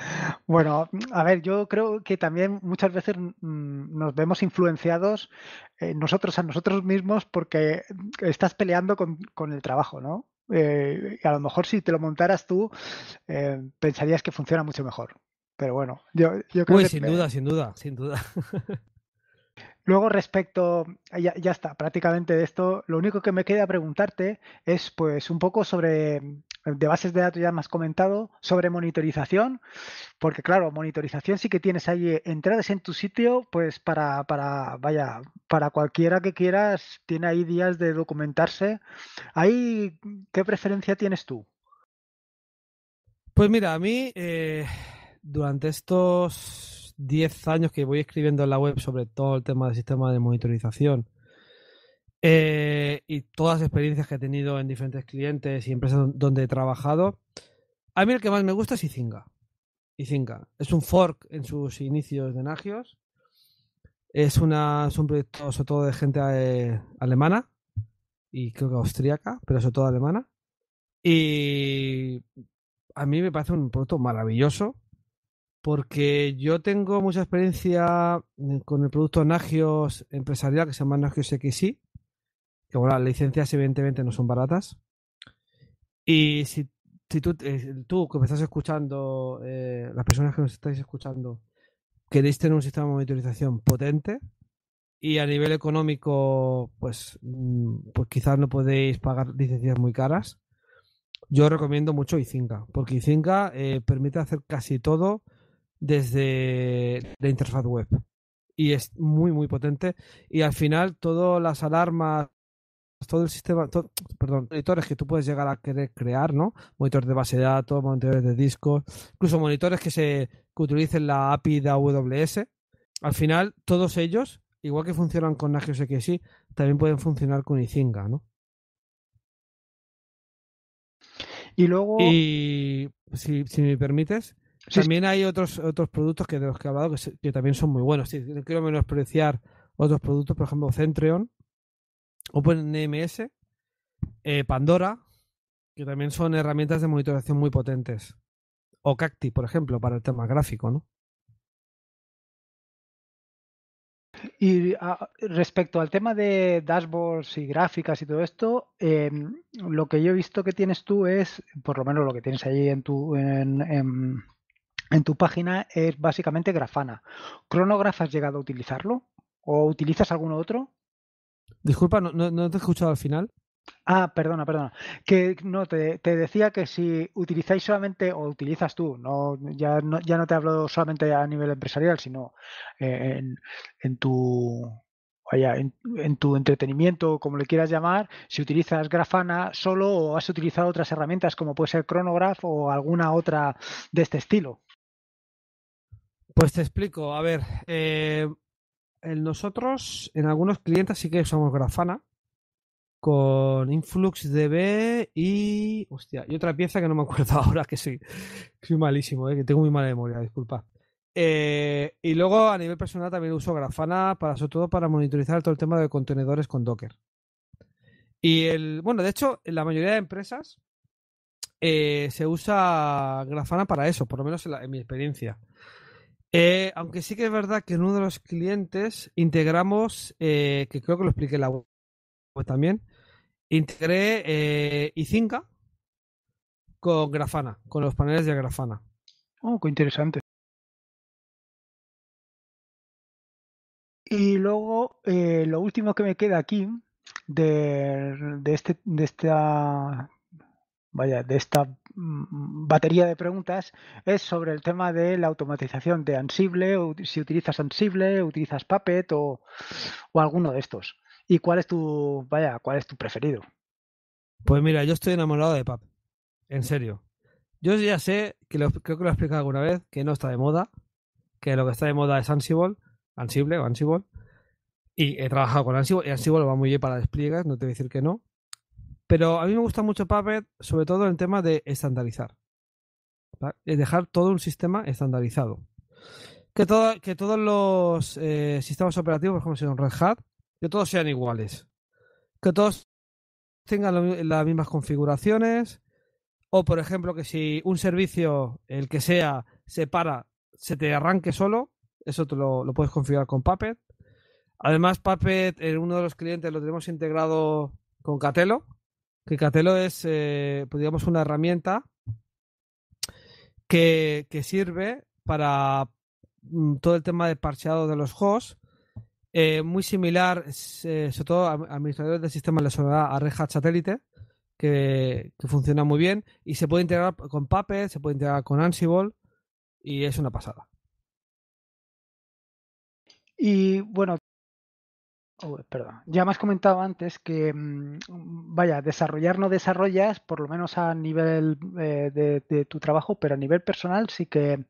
Bueno, a ver, yo creo que también muchas veces mm, nos vemos influenciados eh, nosotros a nosotros mismos porque estás peleando con, el trabajo, ¿no? Eh, a lo mejor si te lo montaras tú, eh, pensarías que funciona mucho mejor. Pero bueno, yo, creo Uy, sin duda, sin duda, sin duda. <laughs> Luego respecto, ya, ya, está, prácticamente de esto, lo único que me queda preguntarte es pues un poco sobre de bases de datos ya más comentado, sobre monitorización, porque claro, monitorización sí que tienes ahí entradas en tu sitio, pues para, para, vaya, para cualquiera que quieras, tiene ahí días de documentarse. Ahí, ¿qué preferencia tienes tú? Pues mira, a mí eh, durante estos 10 años que voy escribiendo en la web sobre todo el tema del sistema de monitorización, eh, y todas las experiencias que he tenido en diferentes clientes y empresas donde he trabajado, a mí el que más me gusta es Izinga. Izinga. Es un fork en sus inicios de Nagios. Es, una, un proyecto sobre todo de gente eh, alemana y creo que austríaca, pero sobre todo alemana. Y a mí me parece un producto maravilloso porque yo tengo mucha experiencia mm, con el producto Nagios empresarial que se llama Nagios XI que bueno, las licencias evidentemente no son baratas. Y si, tú, eh, tú, que me estás escuchando, eh, las personas que nos estáis escuchando, queréis tener un sistema de monitorización potente y a nivel económico, pues, mm, pues quizás no podéis pagar licencias muy caras, yo recomiendo mucho Icinga, porque Icinga eh, permite hacer casi todo desde la interfaz web y es muy muy potente y al final todas las alarmas todo el sistema, perdón, monitores que tú puedes llegar a querer crear, ¿no? Monitores de base de datos, monitores de discos, incluso monitores que se utilicen la API de AWS. Al final, todos ellos, igual que funcionan con Nagios XI, también pueden funcionar con Icinga ¿no? Y luego. Y si, me permites, también hay otros, otros productos que de los que he hablado que, también son muy buenos. no quiero menospreciar otros productos, por ejemplo, Centreon OpenMS, eh, Pandora, que también son herramientas de monitoración muy potentes. O Cacti, por ejemplo, para el tema gráfico, ¿no? Y ah, respecto al tema de dashboards y gráficas y todo esto, em, lo que yo he visto que tienes tú es, por lo menos lo que tienes ahí en tu, en, tu página, es básicamente Grafana. ¿Cronograph has llegado a utilizarlo? ¿O utilizas alguno otro? Disculpa, no, no, te he escuchado al final. Ah, perdona, perdona. Que no, te, decía que si utilizáis solamente, o utilizas tú, no, ya, no, ya no te hablo solamente a nivel empresarial, sino eh, en, tu vaya, en, tu entretenimiento, como le quieras llamar, si utilizas Grafana solo o has utilizado otras herramientas como puede ser Chronograph o alguna otra de este estilo. Pues te explico, a ver, eh, nosotros, en algunos clientes sí que usamos Grafana con InfluxDB y. y otra pieza que no me acuerdo <laughs> ahora, que sí. Soy malísimo, eh, que tengo muy mala memoria, disculpa. Eh, y luego a nivel personal también uso Grafana, para, sobre todo para monitorizar todo el tema de contenedores con Docker. Y el, bueno, de hecho, en la mayoría de empresas eh, se usa Grafana para eso, por lo menos en mi experiencia. Eh, aunque sí que es verdad que en uno de los clientes integramos, eh, que creo que lo expliqué la web también, integré eh, con Grafana, con los paneles de Grafana. Oh, qué interesante. Y luego, eh, lo último que me queda aquí de, de, este, de esta vaya, de esta mm, batería de preguntas es sobre el tema de la automatización de Ansible, si utilizas Ansible, utilizas Puppet o, alguno de estos. ¿Y cuál es tu, vaya, cuál es tu preferido? Pues mira, yo estoy enamorado de Puppet, en serio. Yo ya sé, que lo, creo que lo he explicado alguna vez, que no está de moda, que lo que está de moda es Ansible, Ansible o Ansible, y he trabajado con Ansible, y Ansible va muy bien para despliegues, no te voy a decir que no, pero a mí me gusta mucho Puppet, sobre todo en tema de estandarizar. Eh, dejar todo un sistema estandarizado. Que, todo, que todos los eh, sistemas operativos, por ejemplo, si Red Hat, que todos sean iguales. Que todos tengan las mismas configuraciones. O, por ejemplo, que si un servicio, el que sea, se para, se te arranque solo. Eso te lo, lo puedes configurar con Puppet. Además, Puppet, en eh, uno de los clientes lo tenemos integrado con Catelo, que Catelo es, eh, pues, digamos, una herramienta que, sirve para mm, todo el tema de parcheado de los hosts. Eh, muy similar, eh, sobre todo a administradores de sistemas le sonará a Red Hat Satélite, que, funciona muy bien y se puede integrar con PAPE, se puede integrar con Ansible y es una pasada. Y bueno, Oh, perdón. Ya me has comentado antes que, mm, mm, vaya, desarrollar no desarrollas, por lo menos a nivel eh, de, tu trabajo, pero a nivel personal sí que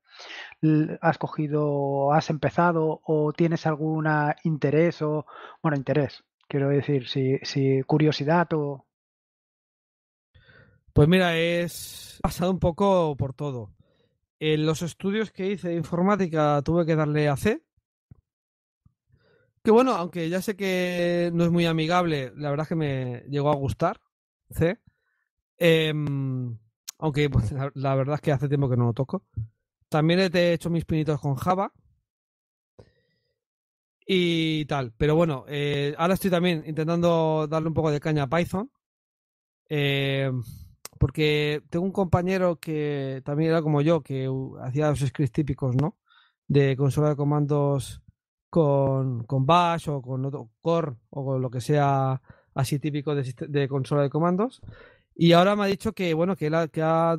has cogido, has empezado o tienes algún interés o, bueno, interés, quiero decir, si, si curiosidad o... Pues mira, es pasado un poco por todo. En los estudios que hice de informática tuve que darle a C, que bueno, aunque ya sé que no es muy amigable, la verdad es que me llegó a gustar. Em, aunque <laughs> pues, la, verdad es que hace tiempo que no lo toco. También he hecho mis pinitos con Java. Y tal. Pero bueno, eh, ahora estoy también intentando darle un poco de caña a Python. Eh, porque tengo un compañero que también era como yo, que uh, hacía los scripts típicos, ¿no? De consola de comandos con, Bash o con otro Core o con lo que sea así típico de, consola de comandos. Y ahora me ha dicho que, bueno, que, ha,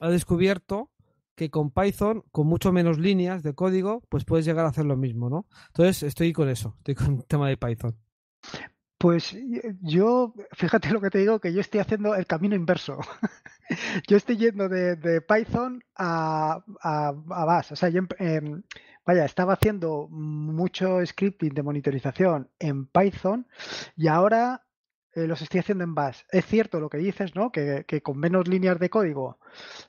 descubierto que con Python, con mucho menos líneas de código, pues puedes llegar a hacer lo mismo, ¿no? Entonces estoy con eso, estoy con el tema de Python. Pues yo, fíjate lo que te digo, que yo estoy haciendo el camino inverso. <laughs> yo estoy yendo de, Python a, a, Bash. O sea, em, em, Vaya, estaba haciendo mucho scripting de monitorización en Python y ahora eh, los estoy haciendo en Bash. Es cierto lo que dices, ¿no? Que, con menos líneas de código,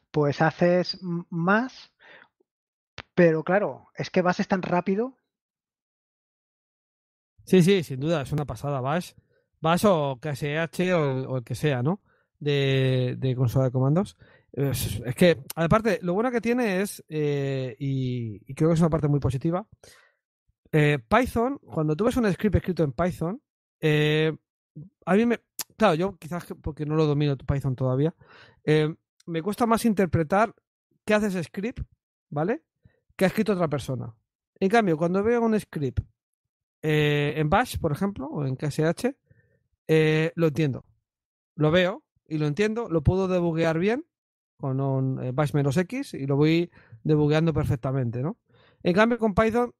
pues haces más, pero claro, es que Bash es tan rápido. Sí, sí, sin duda, es una pasada Bash. Bash o KSH o, o el que sea, ¿no? de consola de comandos. Es, que, aparte, lo bueno que tiene es, eh, y, creo que es una parte muy positiva, eh, Python, cuando tú ves un script escrito en Python, eh, a mí me... Claro, yo quizás porque no lo domino Python todavía, me cuesta más interpretar qué hace ese script, ¿vale? Que ha escrito otra persona. En cambio, cuando veo un script en Bash, por ejemplo, o en KSH, lo entiendo. Lo veo y lo entiendo, lo puedo debuguear bien con un bash eh, menos X y lo voy debugueando perfectamente, ¿no? En cambio, con Python,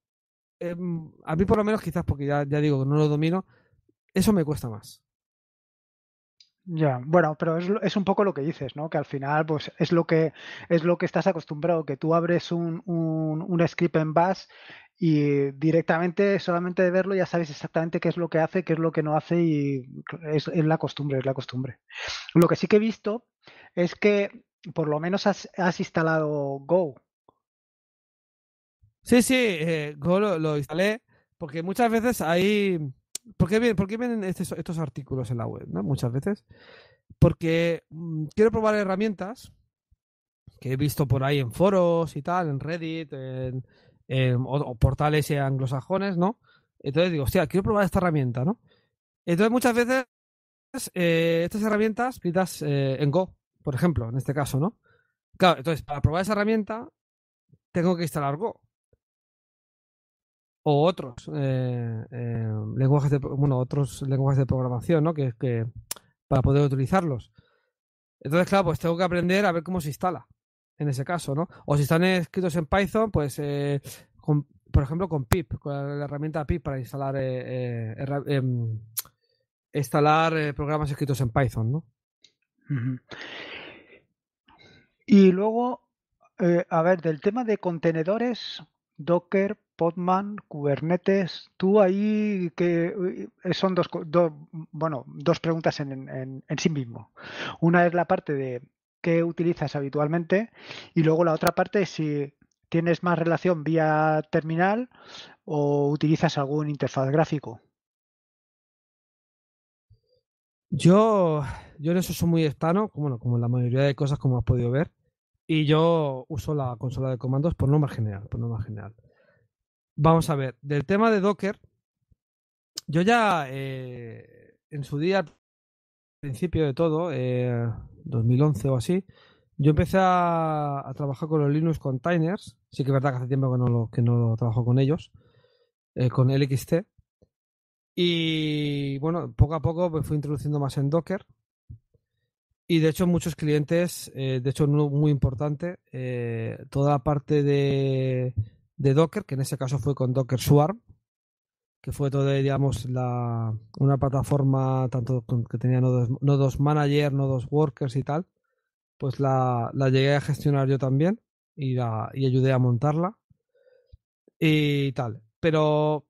em, a mí por lo menos, quizás porque ya, ya digo que no lo domino, eso me cuesta más. Ya, bueno, pero es, un poco lo que dices, ¿no? Que al final, pues, es lo que es lo que estás acostumbrado, que tú abres un, script en Bash y directamente, solamente de verlo, ya sabes exactamente qué es lo que hace, qué es lo que no hace, y es la costumbre, es la costumbre. Lo que sí que he visto es que por lo menos has, instalado Go. Sí, sí, eh, Go lo, instalé porque muchas veces hay... ¿Por qué, vienen estos, artículos en la web? ¿no? Muchas veces. Porque mm, quiero probar herramientas que he visto por ahí en foros y tal, en Reddit, en, o, portales anglosajones, ¿no? Entonces digo, hostia, quiero probar esta herramienta, ¿no? Entonces muchas veces eh, estas herramientas pidas eh, en Go, por ejemplo, en este caso, ¿no? Claro, entonces, para probar esa herramienta, tengo que instalar Go. O otros eh, eh, lenguajes de bueno, otros lenguajes de programación, ¿no? Que, para poder utilizarlos. Entonces, claro, pues tengo que aprender a ver cómo se instala. En ese caso, ¿no? O si están escritos en Python, pues eh, con, por ejemplo, con pip, con la, herramienta pip para instalar em, instalar programas escritos en Python, ¿no? Y luego, eh, a ver, del tema de contenedores, Docker, Podman, Kubernetes, tú ahí que eh, eh, son dos, bueno, dos preguntas en, en, sí mismo. Una es la parte de qué utilizas habitualmente y luego la otra parte es si tienes más relación vía terminal o utilizas algún interfaz gráfico. Yo yo en eso soy muy estano, como, como la mayoría de cosas como has podido ver, y yo uso la consola de comandos por norma general, por norma general. Vamos a ver, del tema de Docker, yo ya eh, en su día, al principio de todo, 2011 eh, o así, yo empecé a, trabajar con los Linux Containers, sí que es verdad que hace tiempo que no, lo, que no trabajo con ellos, eh, con LXT, y bueno, poco a poco me pues, fui introduciendo más en Docker. Y de hecho muchos clientes, eh, de hecho muy importante, eh, toda la parte de, de, Docker, que en ese caso fue con Docker Swarm, que fue toda digamos, la, una plataforma tanto que tenía nodos, nodos manager, nodos workers y tal, pues la, la llegué a gestionar yo también y, la, y ayudé a montarla y tal. Pero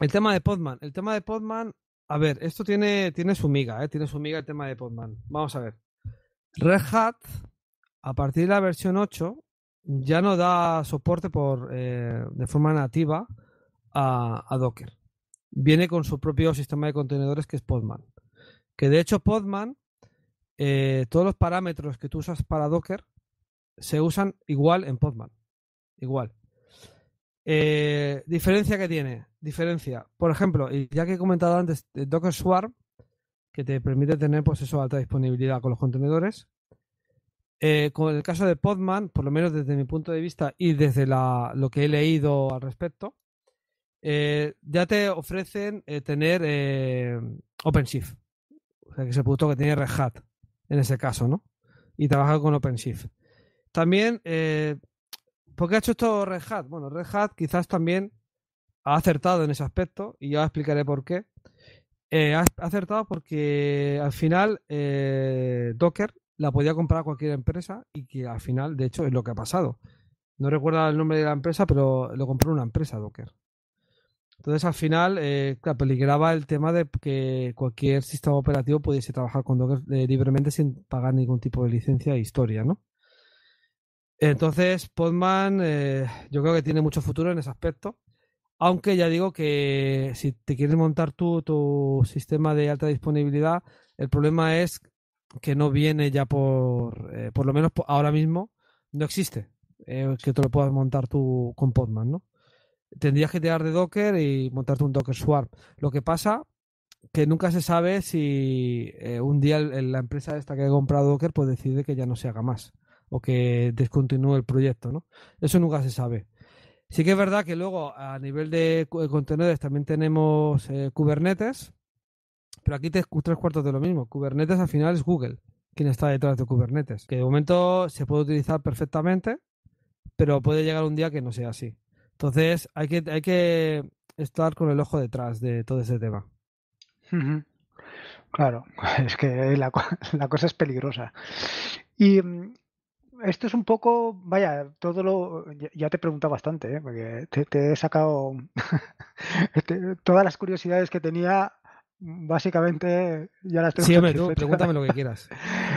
el tema de Podman, el tema de Podman a ver, esto tiene, tiene su miga, ¿eh? tiene su miga el tema de Podman. Vamos a ver. Red Hat, a partir de la versión 8, ya no da soporte por, eh, de forma nativa a, Docker. Viene con su propio sistema de contenedores que es Podman. Que de hecho Podman, eh, todos los parámetros que tú usas para Docker se usan igual en Podman. Igual. diferencia que tiene diferencia. Por ejemplo, y ya que he comentado antes, eh, Docker Swarm, que te permite tener pues eso, alta disponibilidad con los contenedores. Eh, con el caso de Podman, por lo menos desde mi punto de vista y desde lo que he leído al respecto, eh, ya te ofrecen tener OpenShift, o sea, que es el producto que tiene Red Hat en ese caso, ¿no? Y trabajar con OpenShift. También, ¿por qué ha hecho esto Red Hat? Bueno, Red Hat quizás también ha acertado en ese aspecto y ya explicaré por qué. Eh, ha acertado porque al final eh, Docker la podía comprar cualquier empresa y que al final, de hecho, es lo que ha pasado. No recuerdo el nombre de la empresa, pero lo compró una empresa Docker. Entonces, al final, eh, peligraba el tema de que cualquier sistema operativo pudiese trabajar con Docker libremente sin pagar ningún tipo de licencia e historia, ¿no? Entonces, Podman, yo creo que tiene mucho futuro en ese aspecto. Aunque ya digo que si te quieres montar tu sistema de alta disponibilidad, el problema es que no viene ya por, eh, por lo menos ahora mismo, no existe eh, que te lo puedas montar tú con Podman, ¿no? Tendrías que tirar de Docker y montarte un Docker Swarm. Lo que pasa que nunca se sabe si eh, un día la empresa esta que ha comprado Docker pues decide que ya no se haga más o que descontinúe el proyecto, ¿no? Eso nunca se sabe. Sí que es verdad que luego a nivel de eh, contenedores también tenemos eh, Kubernetes, pero aquí te tres cuartos de lo mismo. Kubernetes al final es Google quien está detrás de Kubernetes, que de momento se puede utilizar perfectamente, pero puede llegar un día que no sea así. Entonces hay que, hay que estar con el ojo detrás de todo ese tema. Claro, <laughs> es que la, <laughs> la cosa es peligrosa. Y mm, esto es un poco, vaya, todo lo. Ya te he preguntado bastante, ¿eh? porque te, he sacado <laughs> todas las curiosidades que tenía. Básicamente, ya las tengo. Sí, <laughs> hombre, pregúntame lo que quieras.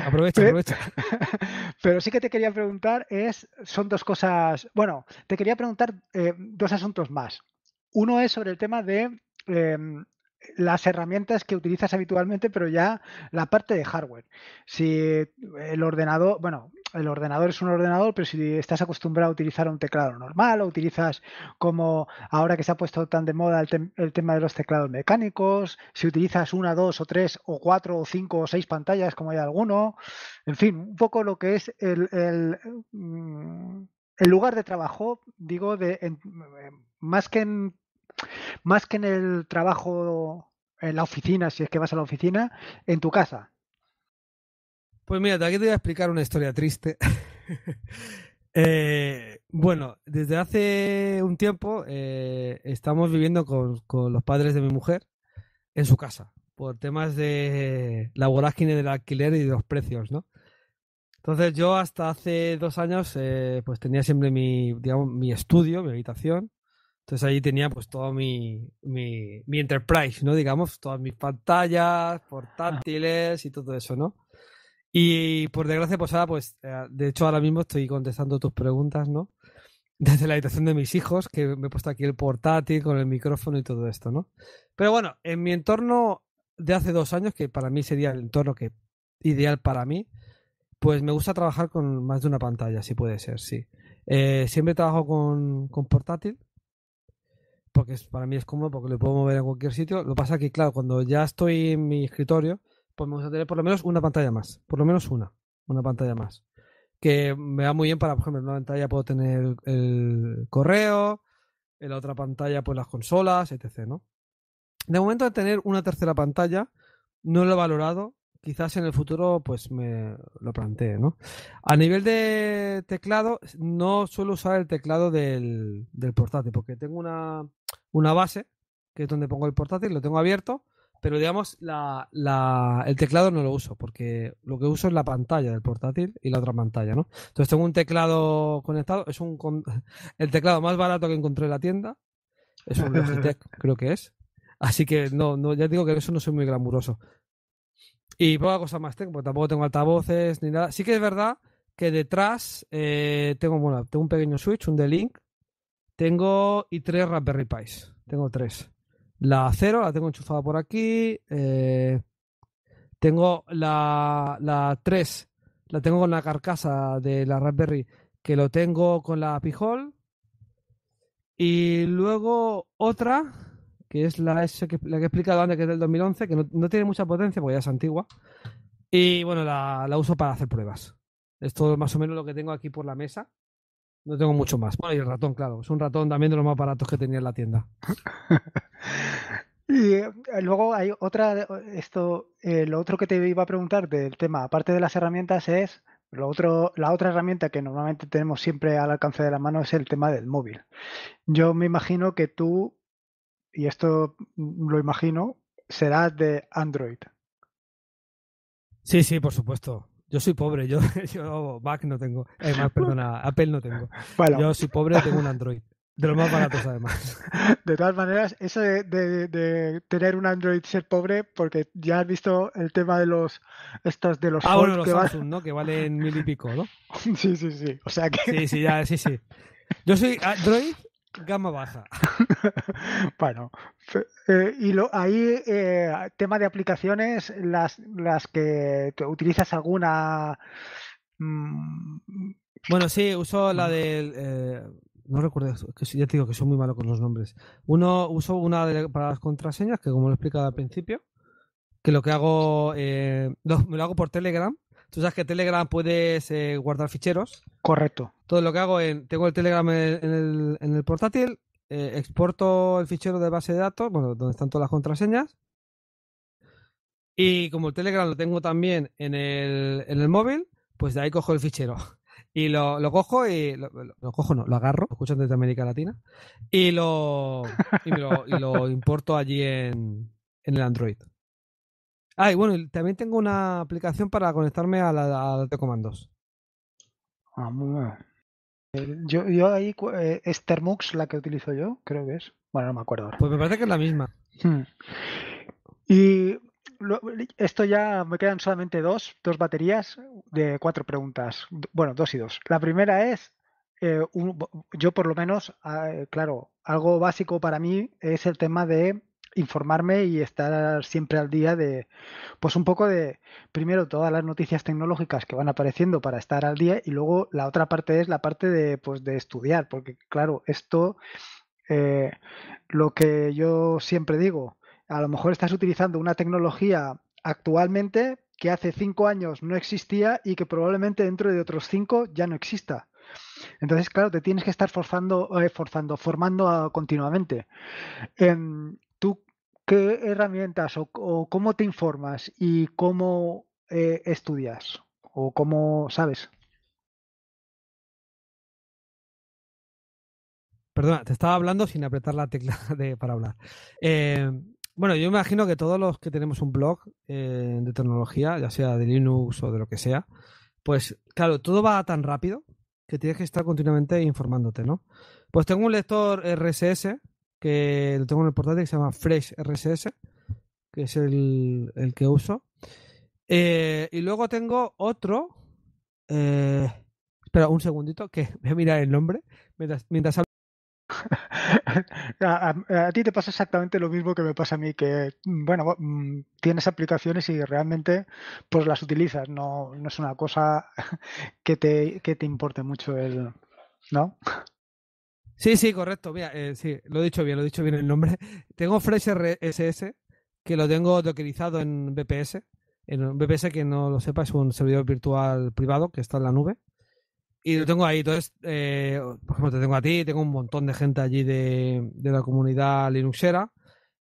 Aprovecha, aprovecha. <laughs> Pero sí que te quería preguntar: es, son dos cosas. Bueno, te quería preguntar eh, dos asuntos más. Uno es sobre el tema de em, las herramientas que utilizas habitualmente, pero ya la parte de hardware. Si el ordenador, bueno, el ordenador es un ordenador, pero si estás acostumbrado a utilizar un teclado normal o utilizas como ahora que se ha puesto tan de moda el, tema de los teclados mecánicos, si utilizas una, dos o tres o cuatro o cinco o seis pantallas como hay alguno, en fin, un poco lo que es el, el, mm, lugar de trabajo, digo, de, más, que más que en el trabajo en la oficina, si es que vas a la oficina, en tu casa pues mira, aquí te voy a explicar una historia triste. <laughs> Eh, bueno, desde hace un tiempo eh, estamos viviendo con, los padres de mi mujer en su casa, por temas de la vorágine del alquiler y de los precios, ¿no? Entonces yo hasta hace dos años eh, pues tenía siempre mi, mi estudio, mi habitación. Entonces ahí tenía pues todo mi enterprise, ¿no? Digamos, todas mis pantallas, ah. portátiles y todo eso, ¿no? Y por desgracia, pues ahora, pues, eh, de hecho ahora mismo estoy contestando tus preguntas, ¿no? <laughs> Desde la habitación de mis hijos, que me he puesto aquí el portátil con el micrófono y todo esto, ¿no? Pero bueno, en mi entorno de hace dos años, que para mí sería el entorno que ideal para mí, pues me gusta trabajar con más de una pantalla, si puede ser, sí. Eh, siempre trabajo con, con portátil, porque para mí es cómodo, porque lo puedo mover en cualquier sitio. Lo que pasa es que, claro, cuando ya estoy en mi escritorio, pues me gusta tener por lo menos una pantalla más. Por lo menos una. Una pantalla más. Que me va muy bien para, por ejemplo, en una pantalla puedo tener el correo, en la otra pantalla, pues las consolas, etc. De momento, de tener una tercera pantalla, no lo he valorado. Quizás en el futuro, pues me lo plantee, ¿no? A nivel de teclado, no suelo usar el teclado del, del portátil, porque tengo una, una base, que es donde pongo el portátil, lo tengo abierto pero digamos, el teclado no lo uso, porque lo que uso es la pantalla del portátil y la otra pantalla, ¿no? Entonces tengo un teclado conectado, es un <laughs> el teclado más barato que encontré en la tienda, es un Logitech, <laughs> creo que es. Así que no, no, ya digo que eso no soy muy glamuroso. Y poca cosa más tengo, porque tampoco tengo altavoces ni nada. Sí que es verdad que detrás eh, tengo, bueno, tengo un pequeño Switch, un D-Link, tengo y tres Raspberry Pis, tengo tres. La 0 la tengo enchufada por aquí. Eh, tengo la, 3, la tengo con la carcasa de la Raspberry, que lo tengo con la Pijol. Y luego otra, que es la, que, la que he explicado antes, que es del 2011, que no, tiene mucha potencia porque ya es antigua. Y bueno, la, la, uso para hacer pruebas. Esto es más o menos lo que tengo aquí por la mesa. No tengo mucho más. Bueno, y el ratón, claro. Es un ratón también de los más baratos que tenía en la tienda. <laughs> y eh, luego hay otra, esto, eh, lo otro que te iba a preguntar del tema, aparte de las herramientas, es lo otro, la otra herramienta que normalmente tenemos siempre al alcance de la mano es el tema del móvil. Yo me imagino que tú, y esto lo imagino, serás de Android. Sí, sí, por supuesto. Yo soy pobre, yo, <laughs> yo Mac no tengo. Eh, perdona, <laughs> Apple no tengo. Yo soy pobre, tengo un Android. De los más baratos, además. <laughs> De todas maneras, eso de, de, tener un Android ser pobre, porque ya has visto el tema de los estos de los. Ah, bueno, los que Samsung, ¿no? Que valen mil y pico, ¿no? Sí, sí, sí. O sea que. Sí, sí, ya, sí, sí. Yo soy Android Gama baja. <laughs> bueno, eh, y lo, ahí, eh, tema de aplicaciones, las, las que utilizas alguna... Mm, bueno, sí, uso la mm. del... Eh, no recuerdo, que ya te digo que soy muy malo con los nombres. Uno uso una para las contraseñas, que como lo he explicado al principio, que lo que hago, me lo hago por Telegram Tú sabes que Telegram puedes eh, guardar ficheros. Correcto. Todo lo que hago, en, tengo el Telegram en, el, portátil, eh, exporto el fichero de base de datos, bueno, donde están todas las contraseñas. Y como el Telegram lo tengo también en el, móvil, pues de ahí cojo el fichero. <laughs> Y lo, cojo y. Lo, cojo, no, lo agarro, escuchan desde América Latina. Y lo, <laughs> importo allí en el Android. Ah, y bueno, también tengo una aplicación para conectarme a la, de comandos. Ah, eh, Yo, ahí eh, es la que utilizo yo, creo que es. Bueno, no me acuerdo ahora. Pues me parece que es la misma. Hmm. Y esto ya me quedan solamente dos, dos baterías de cuatro preguntas. Bueno, dos y dos. La primera es, eh, yo por lo menos, ah, claro, algo básico para mí es el tema de informarme y estar siempre al día de, pues un poco de, primero, todas las noticias tecnológicas que van apareciendo para estar al día y luego la otra parte es la parte de, pues de estudiar, porque claro, esto, eh, lo que yo siempre digo, a lo mejor estás utilizando una tecnología actualmente que hace cinco años no existía y que probablemente dentro de otros cinco ya no exista. Entonces, claro, te tienes que estar forzando, eh, forzando formando continuamente. Em, ¿Qué herramientas o, cómo te informas y cómo eh, estudias? ¿O cómo sabes? Perdona, te estaba hablando sin apretar la tecla <laughs> de, para hablar. Em, bueno, yo imagino que todos los que tenemos un blog eh, de tecnología, ya sea de Linux o de lo que sea, pues claro, todo va tan rápido que tienes que estar continuamente informándote, ¿no? Pues tengo un lector RSS que lo tengo en el portátil, que se llama Fresh RSS, que es el, el que uso. Eh, y luego tengo otro. Eh, espera un segundito, que <laughs> voy a mirar el nombre mientras, <laughs> A, ti te pasa exactamente lo mismo que me pasa a mí, que bueno, mm, tienes aplicaciones y realmente pues las utilizas, no, no es una cosa <laughs> que te, que te importe mucho el, ¿no? Sí, sí, correcto. Mira, eh, sí, lo he dicho bien, lo he dicho bien el nombre. <laughs> Tengo FreshRSS, que lo tengo dockerizado en BPS. En BPS, que no lo sepa, es un servidor virtual privado que está en la nube. Y lo tengo ahí. Entonces, eh, por ejemplo, te tengo a ti, tengo un montón de gente allí de, la comunidad linuxera,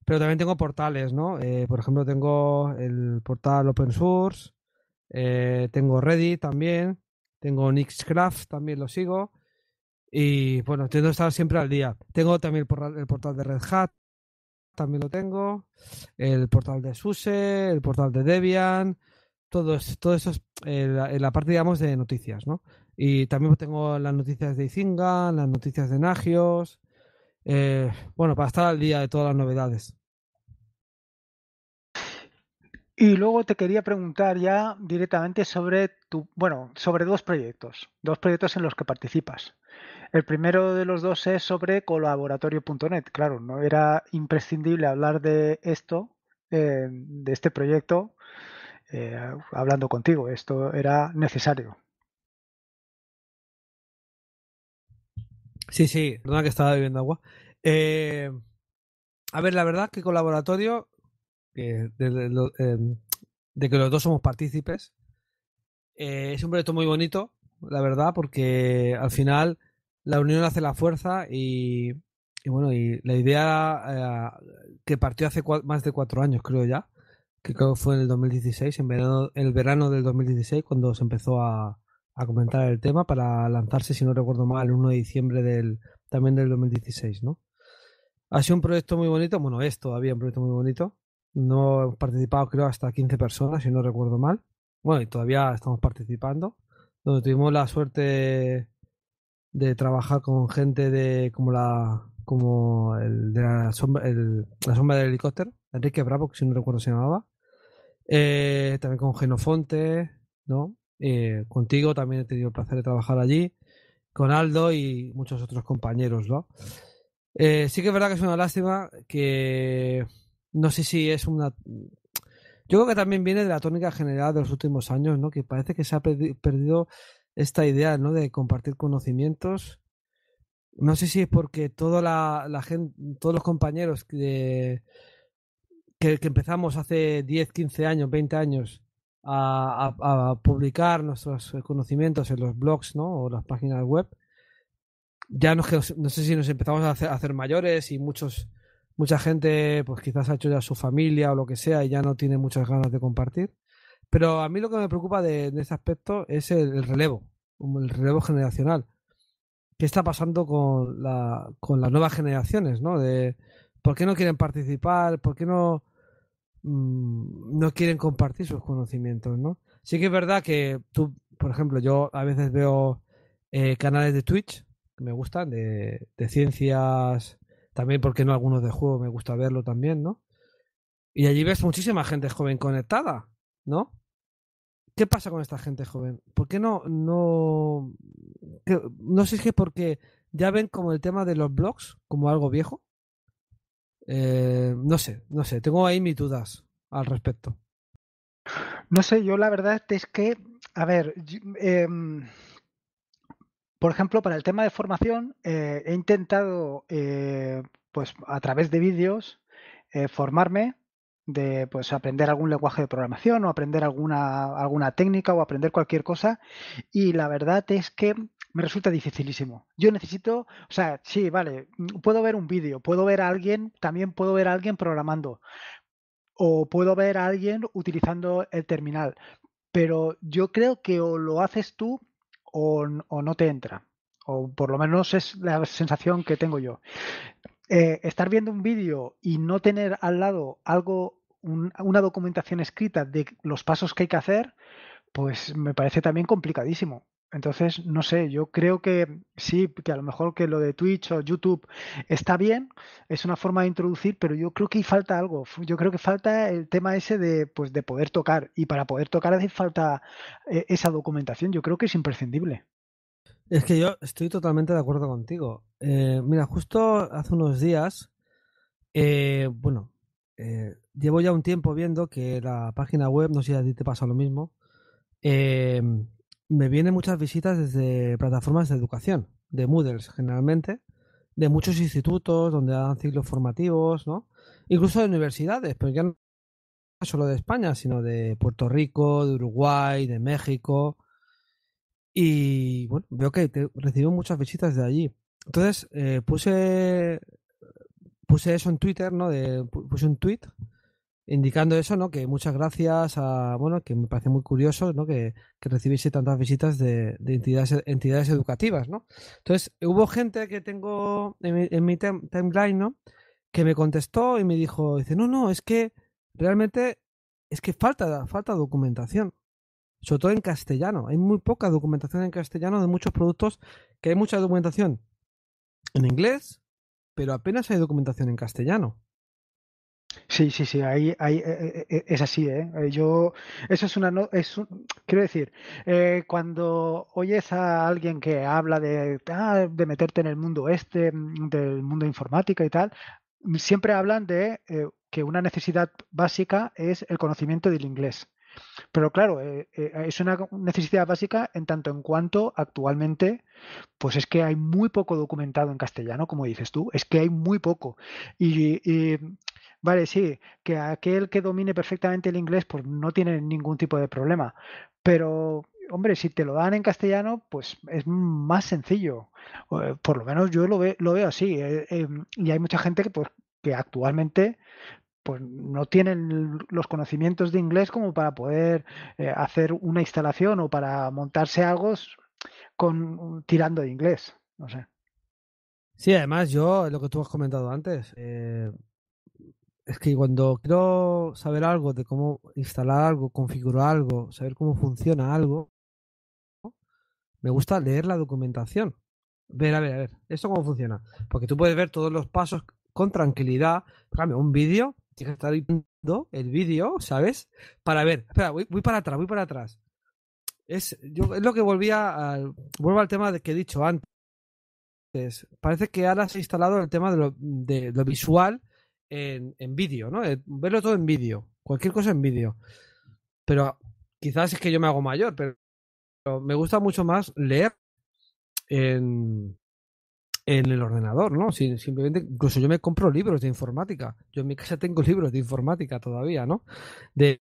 pero también tengo portales, ¿no? Eh, por ejemplo, tengo el portal Open Source, tengo Reddit también, tengo Nixcraft, también lo sigo. Y bueno, tengo que estar siempre al día. Tengo también el portal de Red Hat, también lo tengo, el portal de SUSE, el portal de Debian, todos, todo eso es eh, en la, parte, digamos, de noticias, ¿no? Y también tengo las noticias de Izinga, las noticias de Nagios, eh, bueno, para estar al día de todas las novedades. Y luego te quería preguntar ya directamente sobre tu, bueno, sobre dos proyectos, dos proyectos en los que participas. El primero de los dos es sobre colaboratorio.net. Claro, no era imprescindible hablar de esto, eh, de este proyecto, eh, hablando contigo. Esto era necesario. Sí, sí, perdona que estaba bebiendo agua. Eh, a ver, la verdad que colaboratorio, de, de, que los dos somos partícipes, es un proyecto muy bonito, la verdad, porque al final la unión hace la fuerza y, bueno, y la idea eh, que partió hace más de cuatro años, creo ya, que creo que fue en el 2016, en verano, el verano del 2016, cuando se empezó a, comentar el tema para lanzarse, si no recuerdo mal, el 1 de diciembre del, también del 2016, ¿no? Ha sido un proyecto muy bonito, bueno, es todavía un proyecto muy bonito. No hemos participado, creo, hasta 15 personas, si no recuerdo mal. Bueno, y todavía estamos participando, donde tuvimos la suerte de trabajar con gente de como la como el de la sombra, el, la sombra del helicóptero, Enrique Bravo, que si no recuerdo se llamaba, eh, también con Genofonte, ¿no? Eh, contigo también he tenido el placer de trabajar allí, con Aldo y muchos otros compañeros, ¿no? Eh, sí que es verdad que es una lástima que no sé si es una... Yo creo que también viene de la tónica general de los últimos años, ¿no? Que parece que se ha perdido esta idea ¿no? de compartir conocimientos. No sé si es porque toda la, la gente, todos los compañeros que, que, empezamos hace 10, 15 años, 20 años a, publicar nuestros eh, conocimientos en los blogs ¿no? o las páginas web, ya nos, no sé si nos empezamos a hacer, mayores y muchos mucha gente pues quizás ha hecho ya su familia o lo que sea y ya no tiene muchas ganas de compartir. Pero a mí lo que me preocupa de, este ese aspecto es el, relevo el relevo generacional. ¿Qué está pasando con, la, con las nuevas generaciones? ¿no? De, ¿Por qué no quieren participar? ¿Por qué no, mm, no quieren compartir sus conocimientos? ¿no? Sí que es verdad que tú, por ejemplo, yo a veces veo eh, canales de Twitch que me gustan, de, de ciencias, también, porque no algunos de juego? Me gusta verlo también, ¿no? Y allí ves muchísima gente joven conectada, ¿no? ¿Qué pasa con esta gente joven? ¿Por qué no, no, no sé si es porque ya ven como el tema de los blogs como algo viejo? Eh, no sé, no sé, tengo ahí mis dudas al respecto. No sé, yo la verdad es que, a ver, em, por ejemplo, para el tema de formación, eh, he intentado, eh, pues a través de vídeos, formarme de pues, aprender algún lenguaje de programación o aprender alguna, alguna técnica o aprender cualquier cosa. Y la verdad es que me resulta dificilísimo. Yo necesito, o sea, sí, vale, puedo ver un vídeo, puedo ver a alguien, también puedo ver a alguien programando o puedo ver a alguien utilizando el terminal, pero yo creo que o lo haces tú o, no te entra, o por lo menos es la sensación que tengo yo. Eh, estar viendo un vídeo y no tener al lado algo una documentación escrita de los pasos que hay que hacer, pues me parece también complicadísimo. Entonces, no sé, yo creo que sí, que a lo mejor que lo de Twitch o YouTube está bien, es una forma de introducir, pero yo creo que falta algo. Yo creo que falta el tema ese de, pues, de poder tocar. Y para poder tocar hace falta e, esa documentación. Yo creo que es imprescindible. Es que yo estoy totalmente de acuerdo contigo. Eh, mira, justo hace unos días, eh, bueno, eh, llevo ya un tiempo viendo que la página web, no sé si a ti te pasa lo mismo, em, me vienen muchas visitas desde plataformas de educación, de Moodles generalmente, de muchos institutos donde dan ciclos formativos, ¿no? Incluso de universidades, pero ya no solo de España, sino de Puerto Rico, de Uruguay, de México. Y bueno, veo que te, recibo muchas visitas de allí. Entonces eh, puse puse eso en Twitter, ¿no? De, puse un tweet indicando eso, ¿no? Que muchas gracias a, bueno, que me parece muy curioso, ¿no? Que, que recibiese tantas visitas de, entidades, entidades educativas, ¿no? Entonces, hubo gente que tengo en mi, en mi timeline, ¿no? Que me contestó y me dijo, dice, no, no, es que realmente es que falta, falta documentación, sobre todo en castellano. Hay muy poca documentación en castellano de muchos productos, que hay mucha documentación en inglés, pero apenas hay documentación en castellano. Sí, sí, sí, ahí, ahí eh, eh, eh, es así, ¿eh? Yo, eso es una, es quiero decir, cuando oyes a alguien que habla de, ah, de meterte en el mundo este, mm, del mundo informática y tal, siempre hablan de que una necesidad básica es el conocimiento del inglés. Pero claro, eh, eh, es una necesidad básica en tanto en cuanto actualmente, pues es que hay muy poco documentado en castellano, como dices tú, es que hay muy poco. Y, vale, sí, que aquel que domine perfectamente el inglés, pues no tiene ningún tipo de problema. Pero hombre, si te lo dan en castellano, pues es más sencillo. Por lo menos yo lo, veo así. Eh, y hay mucha gente que, pues, que actualmente pues no tienen los conocimientos de inglés como para poder eh, hacer una instalación o para montarse algo con tirando de inglés. No sé. Sí, además yo, lo que tú has comentado antes, eh, es que cuando quiero saber algo de cómo instalar algo, configurar algo, saber cómo funciona algo, me gusta leer la documentación. Ver, a ver, a ver, ¿esto cómo funciona? Porque tú puedes ver todos los pasos con tranquilidad. Cambio, un vídeo tienes que estar viendo el vídeo, ¿sabes? Para ver, espera, voy, para atrás, voy para atrás. Es, yo, es lo que volvía al, vuelvo al tema de que he dicho antes. Parece que ahora se instalado el tema de lo, visual en, vídeo, ¿no? Eh, verlo todo en vídeo, cualquier cosa en vídeo. Pero quizás es que yo me hago mayor, pero me gusta mucho más leer en, en el ordenador, ¿no? simplemente, incluso yo me compro libros de informática. Yo en mi casa tengo <laughs> libros de informática todavía, ¿no? De,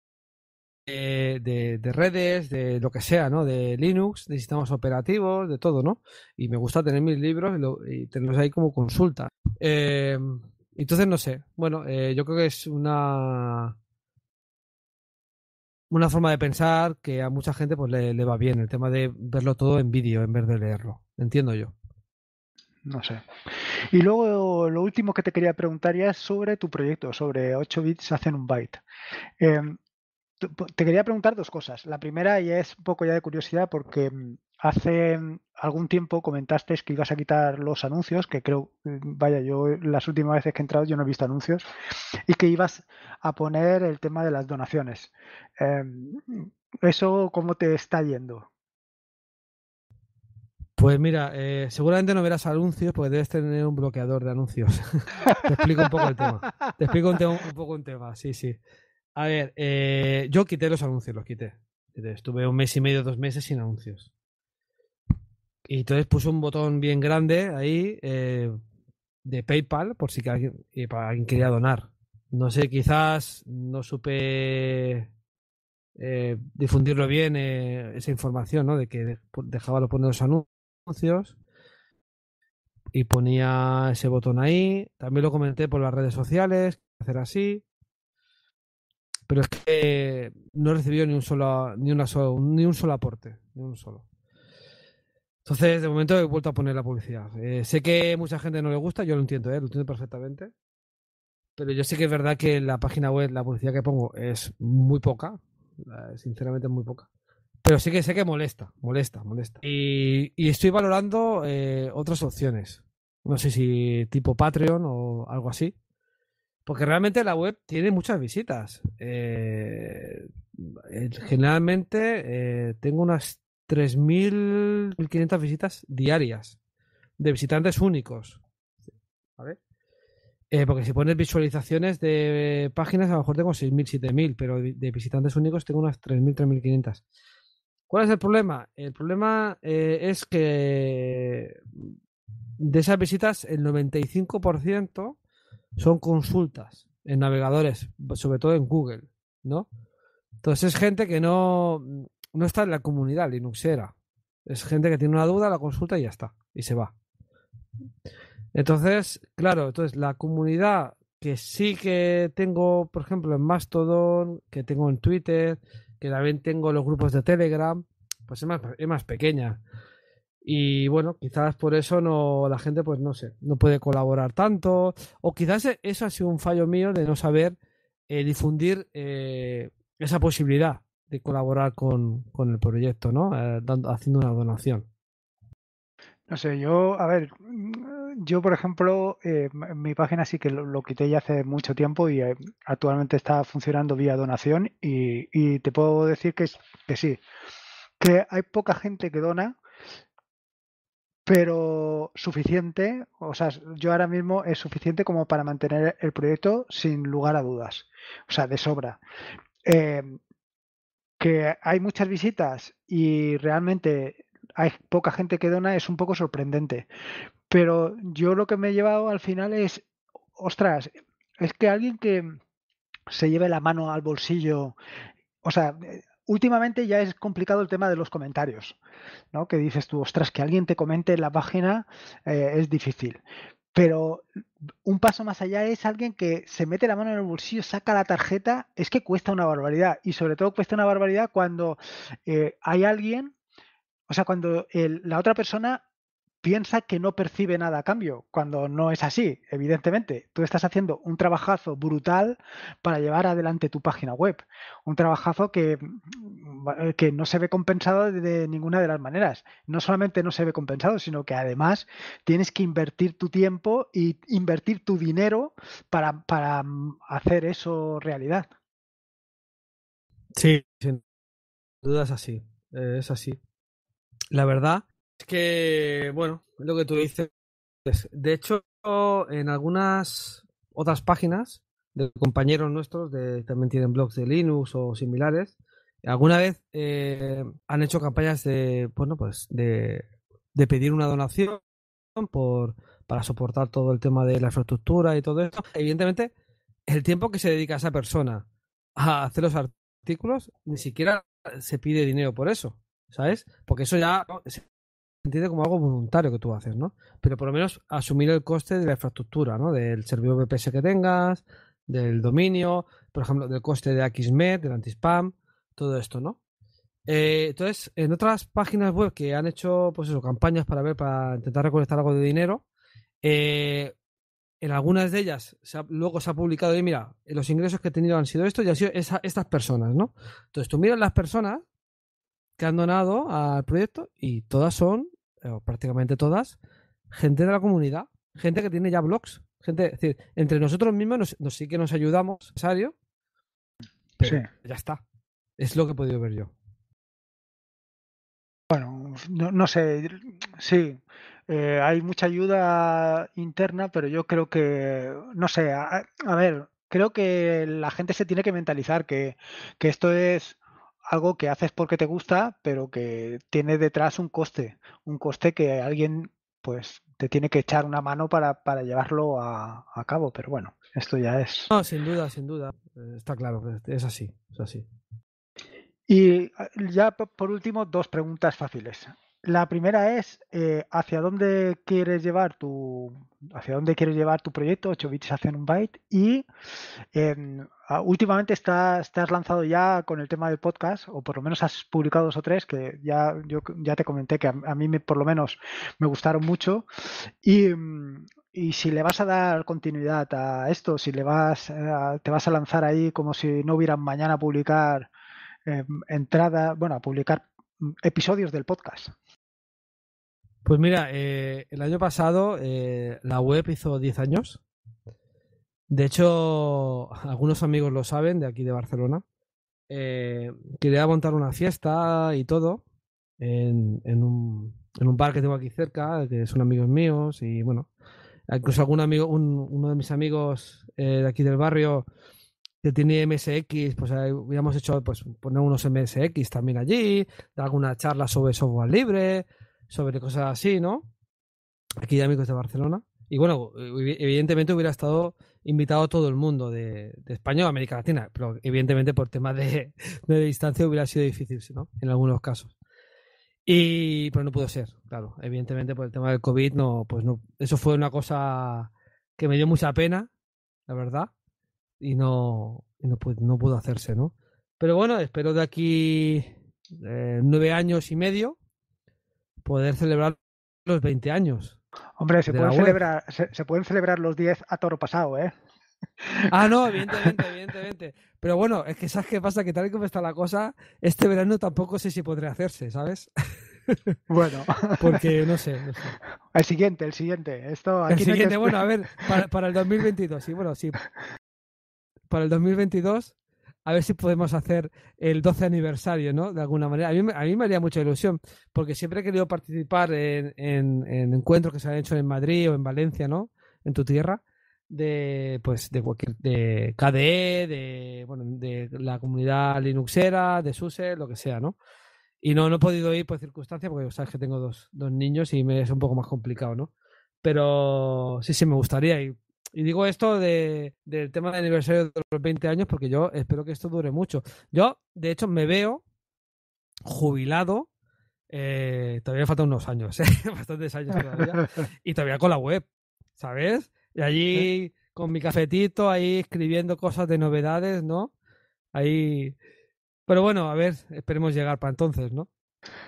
de, redes, de lo que sea, ¿no? De Linux, de sistemas operativos, de todo, ¿no? Y me gusta tener mis libros y, tenerlos ahí como consulta. Eh, entonces, no sé. Bueno, eh, yo creo que es una una forma de pensar que a mucha gente pues le va bien, el tema de verlo todo en vídeo en vez de leerlo. Entiendo yo no sé. Y luego lo último que te quería preguntar ya es sobre tu proyecto, sobre 8 bits hacen un byte. Em, te quería preguntar dos cosas. La primera y es un poco ya de curiosidad porque mm, hace mm, algún tiempo comentaste que ibas a quitar los anuncios, que creo, mm, vaya, yo las últimas veces que he entrado yo no he visto anuncios, y que ibas a poner el tema de las donaciones. Em, ¿Eso cómo te está yendo? Pues mira, eh, seguramente no verás anuncios porque debes tener un bloqueador de anuncios. <laughs> Te explico un poco el tema. Te explico un, poco un tema, sí, sí. A ver, eh, yo quité los anuncios, los quité. Estuve un mes y medio, dos meses sin anuncios. Y entonces puse un botón bien grande ahí eh, de PayPal por si alguien, quería donar. No sé, quizás no supe difundirlo bien esa información, ¿no? De que dejaba de poner los anuncios anuncios y ponía ese botón ahí. También lo comenté por las redes sociales, hacer así. Pero es que no recibió ni un solo, ni una ni un solo aporte, ni un solo. Entonces, de momento he vuelto a poner la publicidad. Eh, sé que mucha gente no le gusta, yo lo entiendo, eh, lo entiendo perfectamente. Pero yo sé que es verdad que la página web, la publicidad que pongo es muy poca, sinceramente muy poca. Pero sí que sé que molesta, molesta, molesta. Y, estoy valorando eh, otras opciones. No sé si tipo Patreon o algo así. Porque realmente la web tiene muchas visitas. Eh, generalmente eh, tengo unas 3.500 visitas diarias de visitantes únicos. porque si pones visualizaciones de páginas, a lo mejor tengo 6.000, 7.000, pero de visitantes únicos tengo unas 3.000, 3.500. ¿Cuál es el problema? El problema eh, es que de esas visitas el 95% son consultas en navegadores, sobre todo en Google, ¿no? Entonces es gente que no, no está en la comunidad linuxera. Es gente que tiene una duda, la consulta y ya está, y se va. Entonces, claro, entonces la comunidad que sí que tengo, por ejemplo, en Mastodon, que tengo en Twitter, también tengo los grupos de Telegram, pues es más, es más pequeña. Y bueno, quizás por eso no la gente, pues no sé, no puede colaborar tanto. O quizás e, eso ha sido un fallo mío de no saber eh, difundir eh, esa posibilidad de colaborar con, con el proyecto, ¿no? Eh, haciendo una donación. No sé, yo, a ver, yo, por ejemplo, eh, mi página sí que lo, quité ya hace mucho tiempo y eh, actualmente está funcionando vía donación y, te puedo decir que, que, sí, que hay poca gente que dona, pero suficiente, o sea, yo ahora mismo es suficiente como para mantener el proyecto sin lugar a dudas, o sea, de sobra. Em, que hay muchas visitas y realmente hay poca gente que dona es un poco sorprendente. Pero yo lo que me he llevado al final es, ostras, es que alguien que se lleve la mano al bolsillo, o sea, eh, últimamente ya es complicado el tema de los comentarios, ¿no? Que dices tú, ostras, que alguien te comente en la página eh, es difícil. Pero un paso más allá es alguien que se mete la mano en el bolsillo, saca la tarjeta, es que cuesta una barbaridad. Y sobre todo cuesta una barbaridad cuando eh, hay alguien, o sea, cuando la otra persona piensa que no percibe nada a cambio, cuando no es así, evidentemente. Tú estás haciendo un trabajazo brutal para llevar adelante tu página web, un trabajazo que, mm, eh, que no se ve compensado de ninguna de las maneras. No solamente no se ve compensado, sino que además tienes que invertir tu tiempo y invertir tu dinero para, para mm, hacer eso realidad. Sí, sin duda es así, es así. La verdad es que, bueno, lo que tú dices. De hecho, en algunas otras páginas de compañeros nuestros de, también tienen blogs de Linux o similares. Alguna vez eh, han hecho campañas de, bueno, pues de, de pedir una donación por, para soportar todo el tema de la infraestructura y todo eso. Evidentemente, el tiempo que se dedica a esa persona a hacer los artículos, ni siquiera se pide dinero por eso, ¿sabes? Porque eso ya entiende como algo voluntario que tú haces, ¿no? Pero por lo menos asumir el coste de la infraestructura, ¿no? Del servidor VPS que tengas, del dominio, por ejemplo, del coste de XMED, del anti-spam, todo esto, ¿no? Eh, entonces, en otras páginas web que han hecho, pues eso, campañas para ver, para intentar recolectar algo de dinero, eh, en algunas de ellas luego se ha publicado, y mira, los ingresos que he tenido han sido estos y han sido estas personas, ¿no? Entonces tú miras las personas que han donado al proyecto y todas son eh, prácticamente todas, gente de la comunidad, gente que tiene ya blogs. Gente, es decir, entre nosotros mismos nos, sí que nos ayudamos, necesario, pero ya está. Es lo que he podido ver yo. Bueno, no, sé, sí, eh, hay mucha ayuda interna, pero yo creo que, no sé, a, ver, creo que la gente se tiene que mentalizar que esto es algo que haces porque te gusta, pero que tiene detrás un coste, un coste que alguien pues te tiene que echar una mano para, llevarlo a, cabo, pero bueno, esto ya es. No, sin duda, sin duda, está claro, es así, es así. Y ah, ya por último, dos preguntas fáciles. La primera es eh, hacia dónde quieres llevar tu hacia dónde quieres llevar tu proyecto, 8 bits hacen un byte. Y em, últimamente estás, lanzado ya con el tema del podcast, o por lo menos has publicado dos o tres, que ya, yo, ya te comenté que a, mí por lo menos me gustaron mucho. Mm, y, si le vas a dar continuidad a esto, si le vas te vas a lanzar ahí como si no hubiera mañana publicar em, bueno, a publicar mm, episodios del podcast. Pues mira, eh, el año pasado eh, la web hizo 10 años. De hecho, <laughs> algunos amigos lo saben de aquí de Barcelona. Eh, quería montar una fiesta y todo en, un, en, bar que tengo aquí cerca, que son amigos míos y bueno, incluso algún amigo, uno de mis amigos de aquí del barrio que tiene MSX, pues habíamos hecho pues poner unos MSX también allí, dar alguna charla sobre software libre, sobre cosas así, ¿no? Aquí de amigos de Barcelona. Y bueno, evidentemente hubiera estado invitado a todo el mundo de, España o América Latina, pero evidentemente por temas de, <laughs> de distancia hubiera sido difícil, ¿no? En algunos casos. Y pero no pudo ser, claro. Evidentemente por el tema del COVID no, pues no. Eso fue una cosa que me dio mucha pena, la verdad. Y no, no, pues, pudo hacerse, ¿no? Pero bueno, espero de aquí eh, nueve años y medio poder celebrar los 20 años. Hombre, se, pueden celebrar, los 10 a toro pasado, ¿eh? Ah, no, <laughs> evidentemente, evidentemente. Pero bueno, es que sabes qué pasa, que tal y como está la cosa, este verano tampoco sé si podré hacerse, ¿sabes? <laughs> Bueno. Porque no sé, no El siguiente, el siguiente. Esto, el siguiente, bueno, a ver, para, el 2022, sí, bueno, sí. Para el 2022 a ver si podemos hacer el 12 aniversario, ¿no? De alguna manera. A mí, me haría mucha ilusión, porque siempre he querido participar en, encuentros que se han hecho en Madrid o en Valencia, ¿no? En tu tierra, de, pues, de cualquier, de KDE, de, bueno, de la comunidad linuxera, de SUSE, lo que sea, ¿no? Y no, he podido ir por circunstancias, porque sabes que tengo dos, niños y me es un poco más complicado, ¿no? Pero sí, sí, me gustaría y y digo esto del tema del aniversario de los 20 años porque yo espero que esto dure mucho. Yo, de hecho, me veo jubilado. Eh, todavía faltan unos años, <laughs> ¿eh? bastantes años todavía. y todavía con la web, ¿sabes? Y allí con mi cafetito, ahí escribiendo cosas de novedades, ¿no? Ahí. Pero bueno, a ver, esperemos llegar para entonces, ¿no?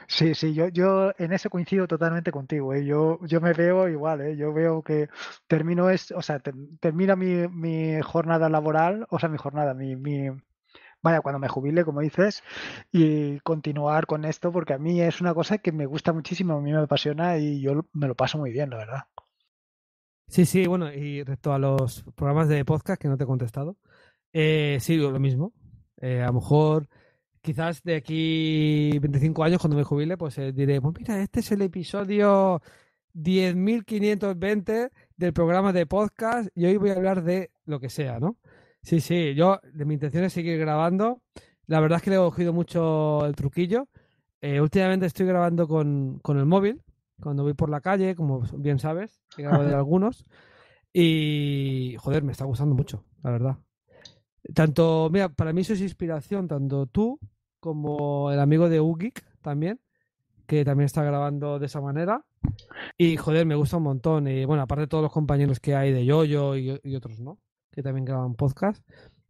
Sí, sí, yo, yo en eso coincido totalmente contigo. ¿eh? Yo, yo me veo igual, ¿eh? yo veo que termino es, o sea, termina mi, mi, jornada laboral, o sea, mi jornada, mi, mi, vaya, cuando me jubile, como dices, y continuar con esto, porque a mí es una cosa que me gusta muchísimo, a mí me apasiona y yo me lo paso muy bien, la verdad. Sí, sí, bueno, y respecto a los programas de podcast que no te he contestado, eh, sí, lo mismo. Eh, a lo mejor quizás de aquí 25 años, cuando me jubile, pues eh, diré, pues mira, este es el episodio 10.520 del programa de podcast y hoy voy a hablar de lo que sea, ¿no? Sí, sí, yo, de mi intención es seguir grabando. La verdad es que le he cogido mucho el truquillo. Eh, últimamente estoy grabando con, el móvil, cuando voy por la calle, como bien sabes, he grabado de <laughs> algunos. Y, joder, me está gustando mucho, la verdad tanto, mira, para mí eso es inspiración, tanto tú como el amigo de Ugik también, que también está grabando de esa manera. Y joder, me gusta un montón. Y bueno, aparte de todos los compañeros que hay de Yoyo y, y otros, ¿no? Que también graban podcast.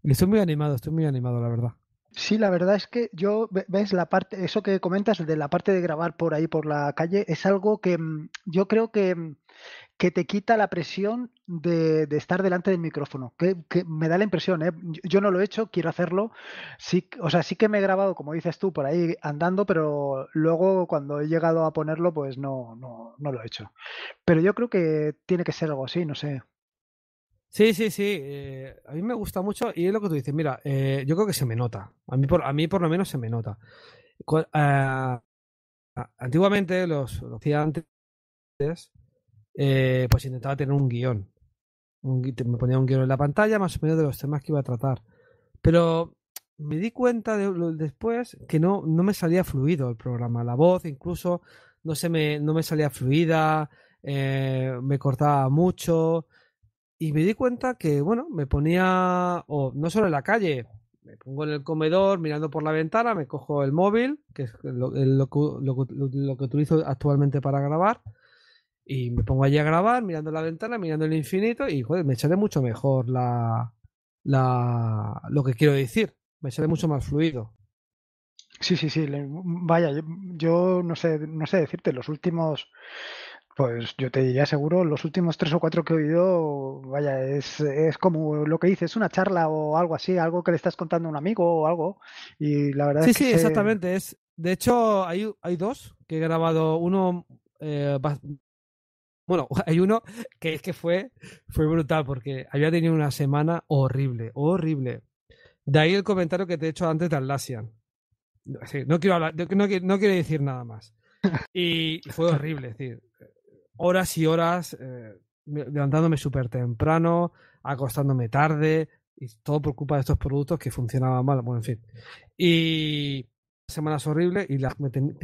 Y estoy muy animado, estoy muy animado, la verdad. Sí, la verdad es que yo, ves, la parte, eso que comentas de la parte de grabar por ahí, por la calle, es algo que mm, yo creo que mm, que te quita la presión de, estar delante del micrófono. Que, me da la impresión, ¿eh? yo, no lo he hecho, quiero hacerlo. Sí, o sea, sí que me he grabado, como dices tú, por ahí andando, pero luego cuando he llegado a ponerlo, pues no, no, no lo he hecho. Pero yo creo que tiene que ser algo así, no sé. Sí, sí, sí. Eh, a mí me gusta mucho y es lo que tú dices. Mira, eh, yo creo que se me nota. A mí por, a mí por lo menos se me nota. Ah, antiguamente, los, lo hacía antes, eh, pues intentaba tener un guión. me ponía un guión en la pantalla más o menos de los temas que iba a tratar. Pero me di cuenta después que no, no me salía fluido el programa. La voz incluso no, se me, no me salía fluida, eh, me cortaba mucho. Y me di cuenta que, bueno, me ponía, o no solo en la calle, me pongo en el comedor mirando por la ventana, me cojo el móvil, que es lo, lo, lo que utilizo actualmente para grabar, y me pongo allí a grabar, mirando la ventana, mirando el infinito, y joder, me sale mucho mejor la, la, lo que quiero decir. Me sale mucho más fluido. Sí, sí, sí. Vaya, yo, no sé, no sé decirte, los últimos pues yo te diría seguro, los últimos tres o cuatro que he oído, vaya, es, como lo que dices, una charla o algo así, algo que le estás contando a un amigo o algo. Y la verdad sí, Sí, exactamente. Es, de hecho, hay, hay dos que he grabado. Uno eh, bueno, <laughs> hay uno que es que fue, fue brutal porque había tenido una semana horrible, horrible. De ahí el comentario que te he hecho antes de Atlassian. no quiero hablar, no, no, quiero decir nada más. <laughs> Y fue horrible, decir, horas y horas eh, levantándome súper temprano, acostándome tarde, y todo por culpa de estos productos que funcionaban mal, bueno, en fin. Y semanas horribles y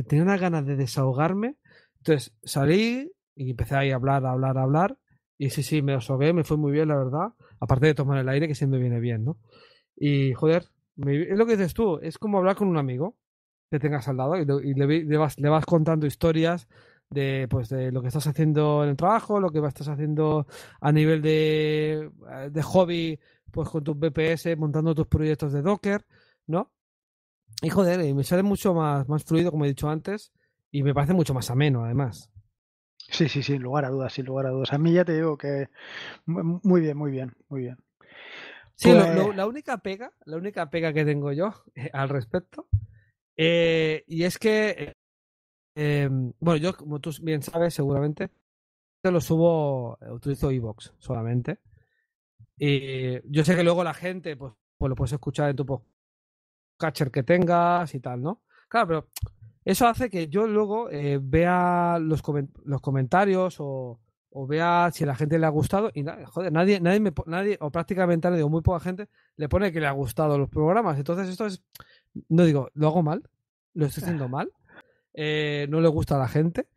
tenía unas ganas de desahogarme. Entonces salí, y empecé ahí a hablar, a hablar, a hablar. Y sí, sí, me lo me fue muy bien, la verdad. Aparte de tomar el aire, que siempre viene bien, ¿no? Y joder, es lo que dices tú, es como hablar con un amigo que tengas al lado y, le, vas, contando historias de, pues, de lo que estás haciendo en el trabajo, lo que estás haciendo a nivel de, eh, hobby, pues con tus BPS, montando tus proyectos de Docker, ¿no? Y joder, eh, me sale mucho más, más fluido, como he dicho antes, y me parece mucho más ameno, además. Sí, sí, sin lugar a dudas, sin lugar a dudas. A mí ya te digo que muy bien, muy bien, muy bien. Sí, pues la única pega, la única pega que tengo yo eh, al respecto, eh, y es que, eh, bueno, yo como tú bien sabes, seguramente lo subo, utilizo iBox solamente. Y yo sé que luego la gente, pues, pues lo puedes escuchar en tu catcher que tengas y tal, ¿no? Claro, pero eso hace que yo luego eh, vea los, los comentarios o, o, vea si a la gente le ha gustado y joder, nadie, nadie, me nadie, o prácticamente nadie, muy poca gente, le pone que le ha gustado los programas. Entonces esto es, no digo, lo hago mal, lo estoy haciendo ah. mal, eh, no le gusta a la gente.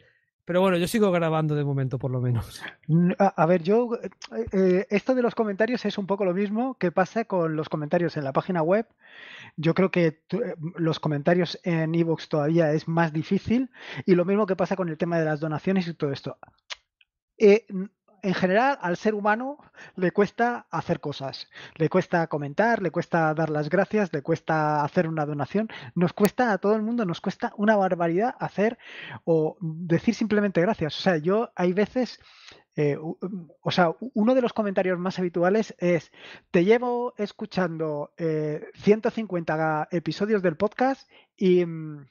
Pero bueno, yo sigo grabando de momento, por lo menos. A, ver, yo. Eh, eh, esto de los comentarios es un poco lo mismo que pasa con los comentarios en la página web. Yo creo que eh, los comentarios en eBooks todavía es más difícil. Y lo mismo que pasa con el tema de las donaciones y todo esto en general al ser humano le cuesta hacer cosas, le cuesta comentar, le cuesta dar las gracias, le cuesta hacer una donación, nos cuesta a todo el mundo, nos cuesta una barbaridad hacer o decir simplemente gracias. O sea, yo hay veces... Eh, o sea, uno de los comentarios más habituales es, te llevo escuchando 150 eh, episodios del podcast y mm,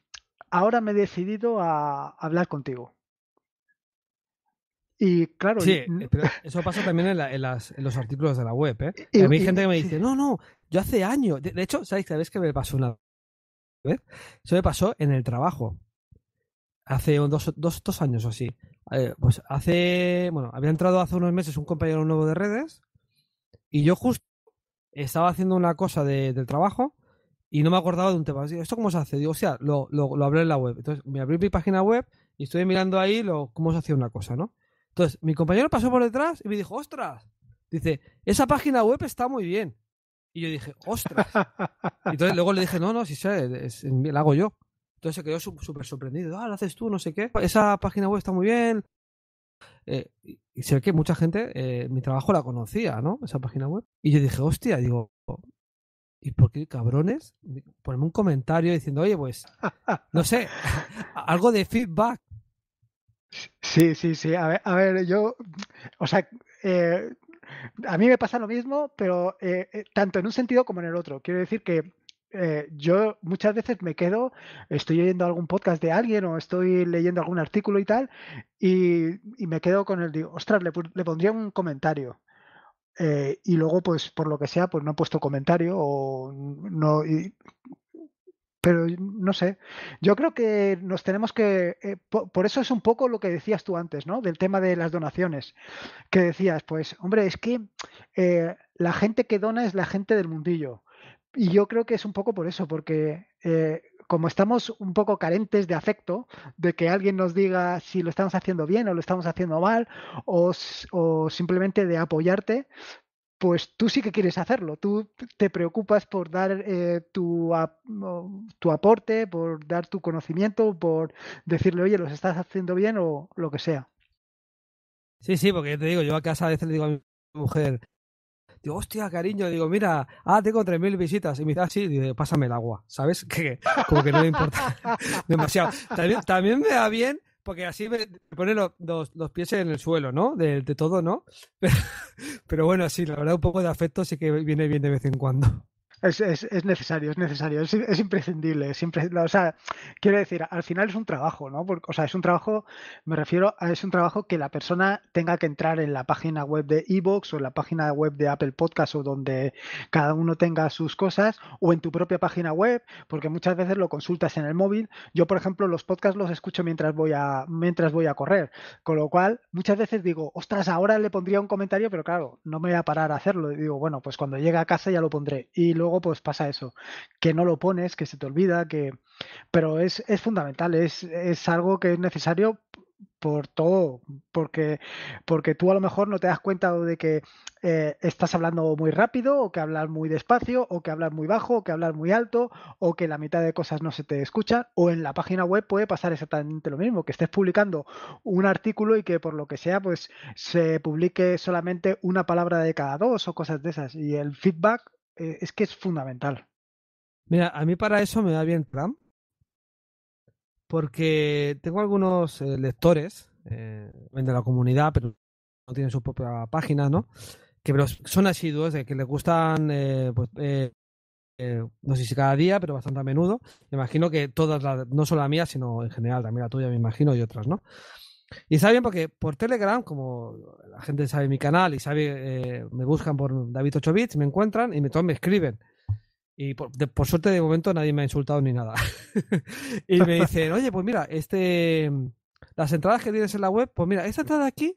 ahora me he decidido a hablar contigo. Y claro. Sí, eh, eso pasa también en, los artículos de la web. ¿eh? Y, a mí hay gente que me dice, no, no, yo hace años. De, hecho, ¿sabéis sabes que me pasó una vez? Eso me pasó en el trabajo. Hace dos, dos, dos años o así. Eh, pues hace. Bueno, había entrado hace unos meses un compañero nuevo de redes. Y yo justo estaba haciendo una cosa de, del trabajo y no me acordaba de un tema. ¿Esto cómo se hace? Digo, o sea, lo, lo, lo hablé en la web. Entonces me abrí mi página web y estoy mirando ahí lo, cómo se hacía una cosa, ¿no? Entonces, mi compañero pasó por detrás y me dijo, ostras, dice, esa página web está muy bien. Y yo dije, ostras. y <laughs> luego le dije, no, no, sí sé, la hago yo. Entonces se quedó súper sorprendido. Ah, la haces tú, no sé qué. Esa página web está muy bien. Eh, y sé que mucha gente, eh, mi trabajo la conocía, ¿no? Esa página web. Y yo dije, hostia, digo, ¿y por qué cabrones? Ponme un comentario diciendo, oye, pues, no sé, <laughs> algo de feedback. Sí, sí, sí. A ver, yo, o sea, eh, a mí me pasa lo mismo, pero eh, eh, tanto en un sentido como en el otro. Quiero decir que yo muchas veces me quedo, estoy oyendo algún podcast de alguien o estoy leyendo algún artículo y tal, y, me quedo con el, digo, ostras, le, pondría un comentario. y luego, pues por lo que sea, pues no he puesto comentario o no pero no sé, yo creo que nos tenemos que, eh, por, eso es un poco lo que decías tú antes, ¿no? Del tema de las donaciones, que decías, pues, hombre, es que eh, la gente que dona es la gente del mundillo. Y yo creo que es un poco por eso, porque eh, como estamos un poco carentes de afecto, de que alguien nos diga si lo estamos haciendo bien o lo estamos haciendo mal, o, o simplemente de apoyarte, pues tú sí que quieres hacerlo, tú te preocupas por dar eh, tu, tu, aporte, por dar tu conocimiento, por decirle, oye, los estás haciendo bien o lo que sea. Sí, sí, porque yo te digo, yo a casa a veces le digo a mi mujer, digo, hostia, cariño, digo, mira, ah, tengo 3.000 visitas, y me dice, ah, sí, pásame el agua, ¿sabes? <laughs> Que como que no le importa <laughs> demasiado. también me da bien porque así me pone los, pies en el suelo, ¿no? De, todo, ¿no? Pero, <laughs> pero, bueno, sí, la verdad, un poco de afecto sí que viene bien de vez en cuando. Es, es, necesario, es necesario, es, imprescindible, siempre O sea, quiero decir, al final es un trabajo, ¿no? o sea, es un trabajo, me refiero a es un trabajo que la persona tenga que entrar en la página web de Evox o en la página web de Apple Podcast o donde cada uno tenga sus cosas o en tu propia página web, porque muchas veces lo consultas en el móvil. Yo, por ejemplo, los podcasts los escucho mientras voy a, mientras voy a correr, con lo cual muchas veces digo, ostras, ahora le pondría un comentario, pero claro, no me voy a parar a hacerlo. Y digo, bueno, pues cuando llegue a casa ya lo pondré. Y luego pues pasa eso, que no lo pones, que se te olvida, que... Pero es, es fundamental, es, es algo que es necesario por todo, porque, porque tú a lo mejor no te das cuenta de que eh, estás hablando muy rápido, o que hablas muy despacio, o que hablar muy bajo, o que hablar muy alto, o que la mitad de cosas no se te escucha, o en la página web puede pasar exactamente lo mismo, que estés publicando un artículo y que por lo que sea, pues se publique solamente una palabra de cada dos o cosas de esas, y el feedback eh, es que es fundamental. Mira, a mí para eso me da bien plan, porque tengo algunos eh, lectores eh, de la comunidad, pero no tienen su propia página, ¿no? Que pero son asiduos, de que les gustan, eh, pues, no sé si cada día, pero bastante a menudo. Me imagino que todas, las, no solo la mía, sino en general, también la tuya, me imagino, y otras, ¿no? Y está bien porque por Telegram, como la gente sabe mi canal y sabe, eh, me buscan por David 8 me encuentran y me, todos me escriben. Y por, suerte de momento nadie me ha insultado ni nada. <laughs> y me dicen, oye, pues mira, este las entradas que tienes en la web, pues mira, esta entrada aquí,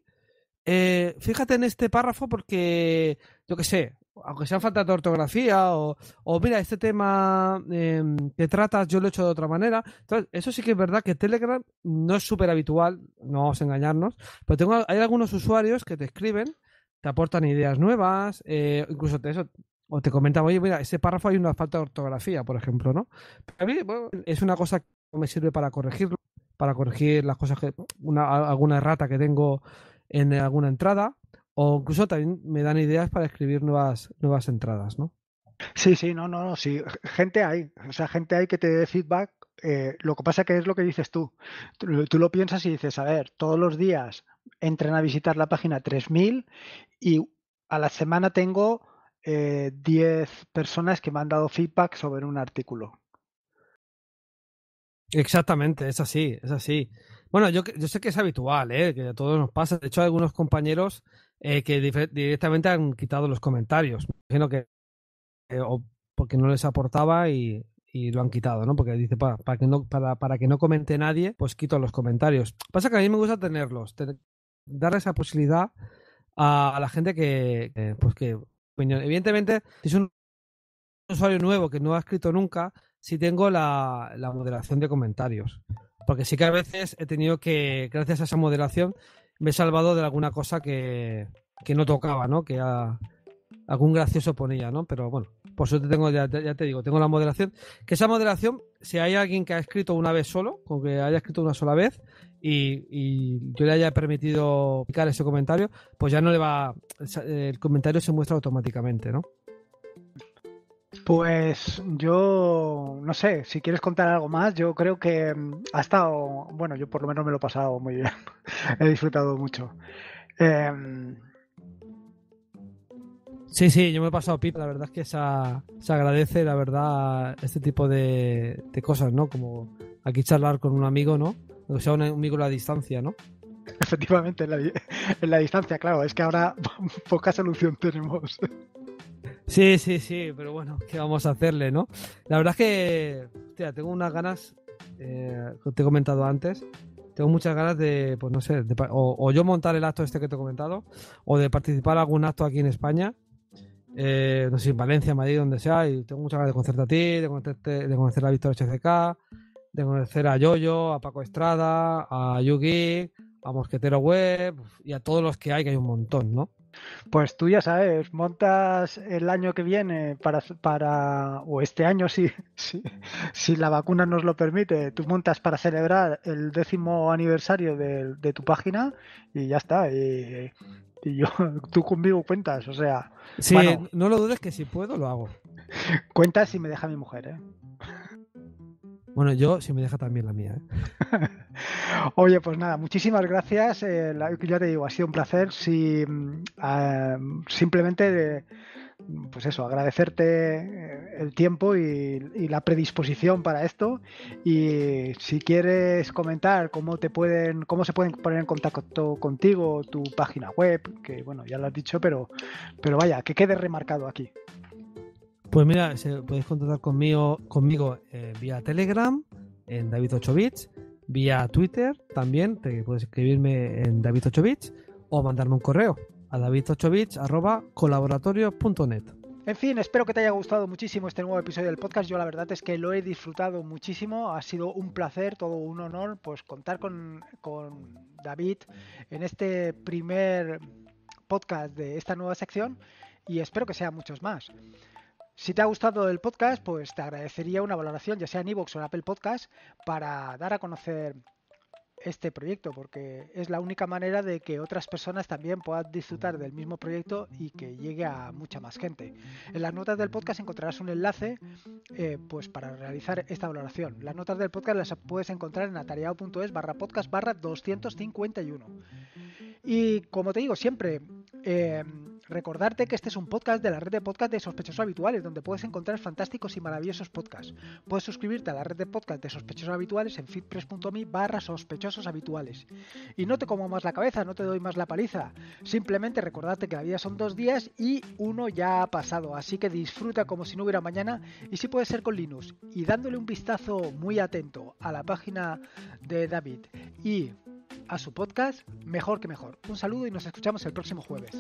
eh, fíjate en este párrafo porque, yo qué sé, aunque sea falta de ortografía o, mira, este tema em, que tratas yo lo he hecho de otra manera. Entonces, eso sí que es verdad que Telegram no es súper habitual, no vamos a engañarnos, pero tengo, hay algunos usuarios que te escriben, te aportan ideas nuevas, eh, incluso te, eso, o te comentan, oye, mira, ese párrafo hay una falta de ortografía, por ejemplo, ¿no? Pero a mí es una cosa que me sirve para corregirlo, para corregir las cosas que, una, alguna errata que tengo en alguna entrada o incluso también me dan ideas para escribir nuevas, nuevas entradas, ¿no? Sí, sí, no, no, no, sí. Gente hay, o sea, gente hay que te dé feedback. Eh, lo que pasa que es lo que dices tú. tú. lo piensas y dices, a ver, todos los días entran a visitar la página 3000 y a la semana tengo 10 eh, personas que me han dado feedback sobre un artículo. Exactamente, es así, es así. Bueno, yo, yo sé que es habitual, ¿eh? que a todos nos pasa. De hecho, algunos compañeros eh, que directamente han quitado los comentarios. Imagino que eh, porque no les aportaba y, lo han quitado, ¿no? Porque dice para, para que no para, que no comente nadie, pues quito los comentarios. Pasa que a mí me gusta tenerlos, dar esa posibilidad a, la gente que, pues que evidentemente es un usuario nuevo que no ha escrito nunca, si tengo la, la moderación de comentarios porque sí que a veces he tenido que, gracias a esa moderación, me he salvado de alguna cosa que, no tocaba, ¿no? Que algún gracioso ponía, ¿no? Pero bueno, por suerte tengo, ya, te digo, tengo la moderación. Que esa moderación, si hay alguien que ha escrito una vez solo, con que haya escrito una sola vez, y, y yo le haya permitido picar ese comentario, pues ya no le va. El comentario se muestra automáticamente, ¿no? Pues yo no sé, si quieres contar algo más, yo creo que mm, ha estado, bueno, yo por lo menos me lo he pasado muy bien, <laughs> he disfrutado mucho. Em, sí, sí, yo me he pasado pipa, la verdad es que se, agradece, la verdad, este tipo de, cosas, ¿no? Como aquí charlar con un amigo, ¿no? O sea, un amigo a la distancia, ¿no? <laughs> Efectivamente, en la, en la distancia, claro, es que ahora <laughs> poca solución tenemos. Sí, sí, sí, pero bueno, ¿qué vamos a hacerle, no? La verdad es que, hostia, tengo unas ganas, eh, te he comentado antes, tengo muchas ganas de, pues no sé, de, o, yo montar el acto este que te he comentado, o de participar en algún acto aquí en España, eh, no sé, en Valencia, Madrid, donde sea, y tengo muchas ganas de conocerte a ti, de, conocerte, de conocer a Víctor HCK, de conocer a Yoyo, a Paco Estrada, a Yugi, a Mosquetero Web y a todos los que hay, que hay un montón, ¿no? Pues tú ya sabes, montas el año que viene para, para o este año si, si, la vacuna nos lo permite, tú montas para celebrar el décimo aniversario de, tu página y ya está. Y, yo, <laughs> tú conmigo cuentas, o sea. Sí, no lo dudes que si puedo lo hago. Cuentas si me deja mi mujer, ¿eh? Bueno, yo si me deja también la mía. ¿eh? <laughs> Oye, pues nada, muchísimas gracias. Eh, ya te digo, ha sido un placer. Si, mm, ah, simplemente, eh, pues eso, agradecerte el tiempo y, y, la predisposición para esto. Y si quieres comentar cómo te pueden, cómo se pueden poner en contacto contigo, tu página web, que bueno, ya lo has dicho, pero, pero vaya, que quede remarcado aquí. Pues mira, se, podéis contactar conmigo, conmigo eh, vía Telegram, en David Ochovich, vía Twitter también, te puedes escribirme en David Ochovich o mandarme un correo a david 8 net en fin, espero que te haya gustado muchísimo este nuevo episodio del podcast. Yo la verdad es que lo he disfrutado muchísimo. Ha sido un placer, todo un honor, pues contar con, con David en este primer podcast de esta nueva sección y espero que sean muchos más. Si te ha gustado el podcast, pues te agradecería una valoración, ya sea en iVoox o en Apple Podcast, para dar a conocer este proyecto, porque es la única manera de que otras personas también puedan disfrutar del mismo proyecto y que llegue a mucha más gente. En las notas del podcast encontrarás un enlace eh, pues para realizar esta valoración. Las notas del podcast las puedes encontrar en atareado.es barra podcast barra 251. Y como te digo siempre, eh, recordarte que este es un podcast de la red de podcast de sospechosos habituales, donde puedes encontrar fantásticos y maravillosos podcasts. Puedes suscribirte a la red de podcast de sospechosos habituales en feedpress.me barra sospechosos habituales. Y no te como más la cabeza, no te doy más la paliza. Simplemente recordarte que la vida son dos días y uno ya ha pasado, así que disfruta como si no hubiera mañana y si puede ser con Linux. Y dándole un vistazo muy atento a la página de David y a su podcast, mejor que mejor. Un saludo y nos escuchamos el próximo jueves.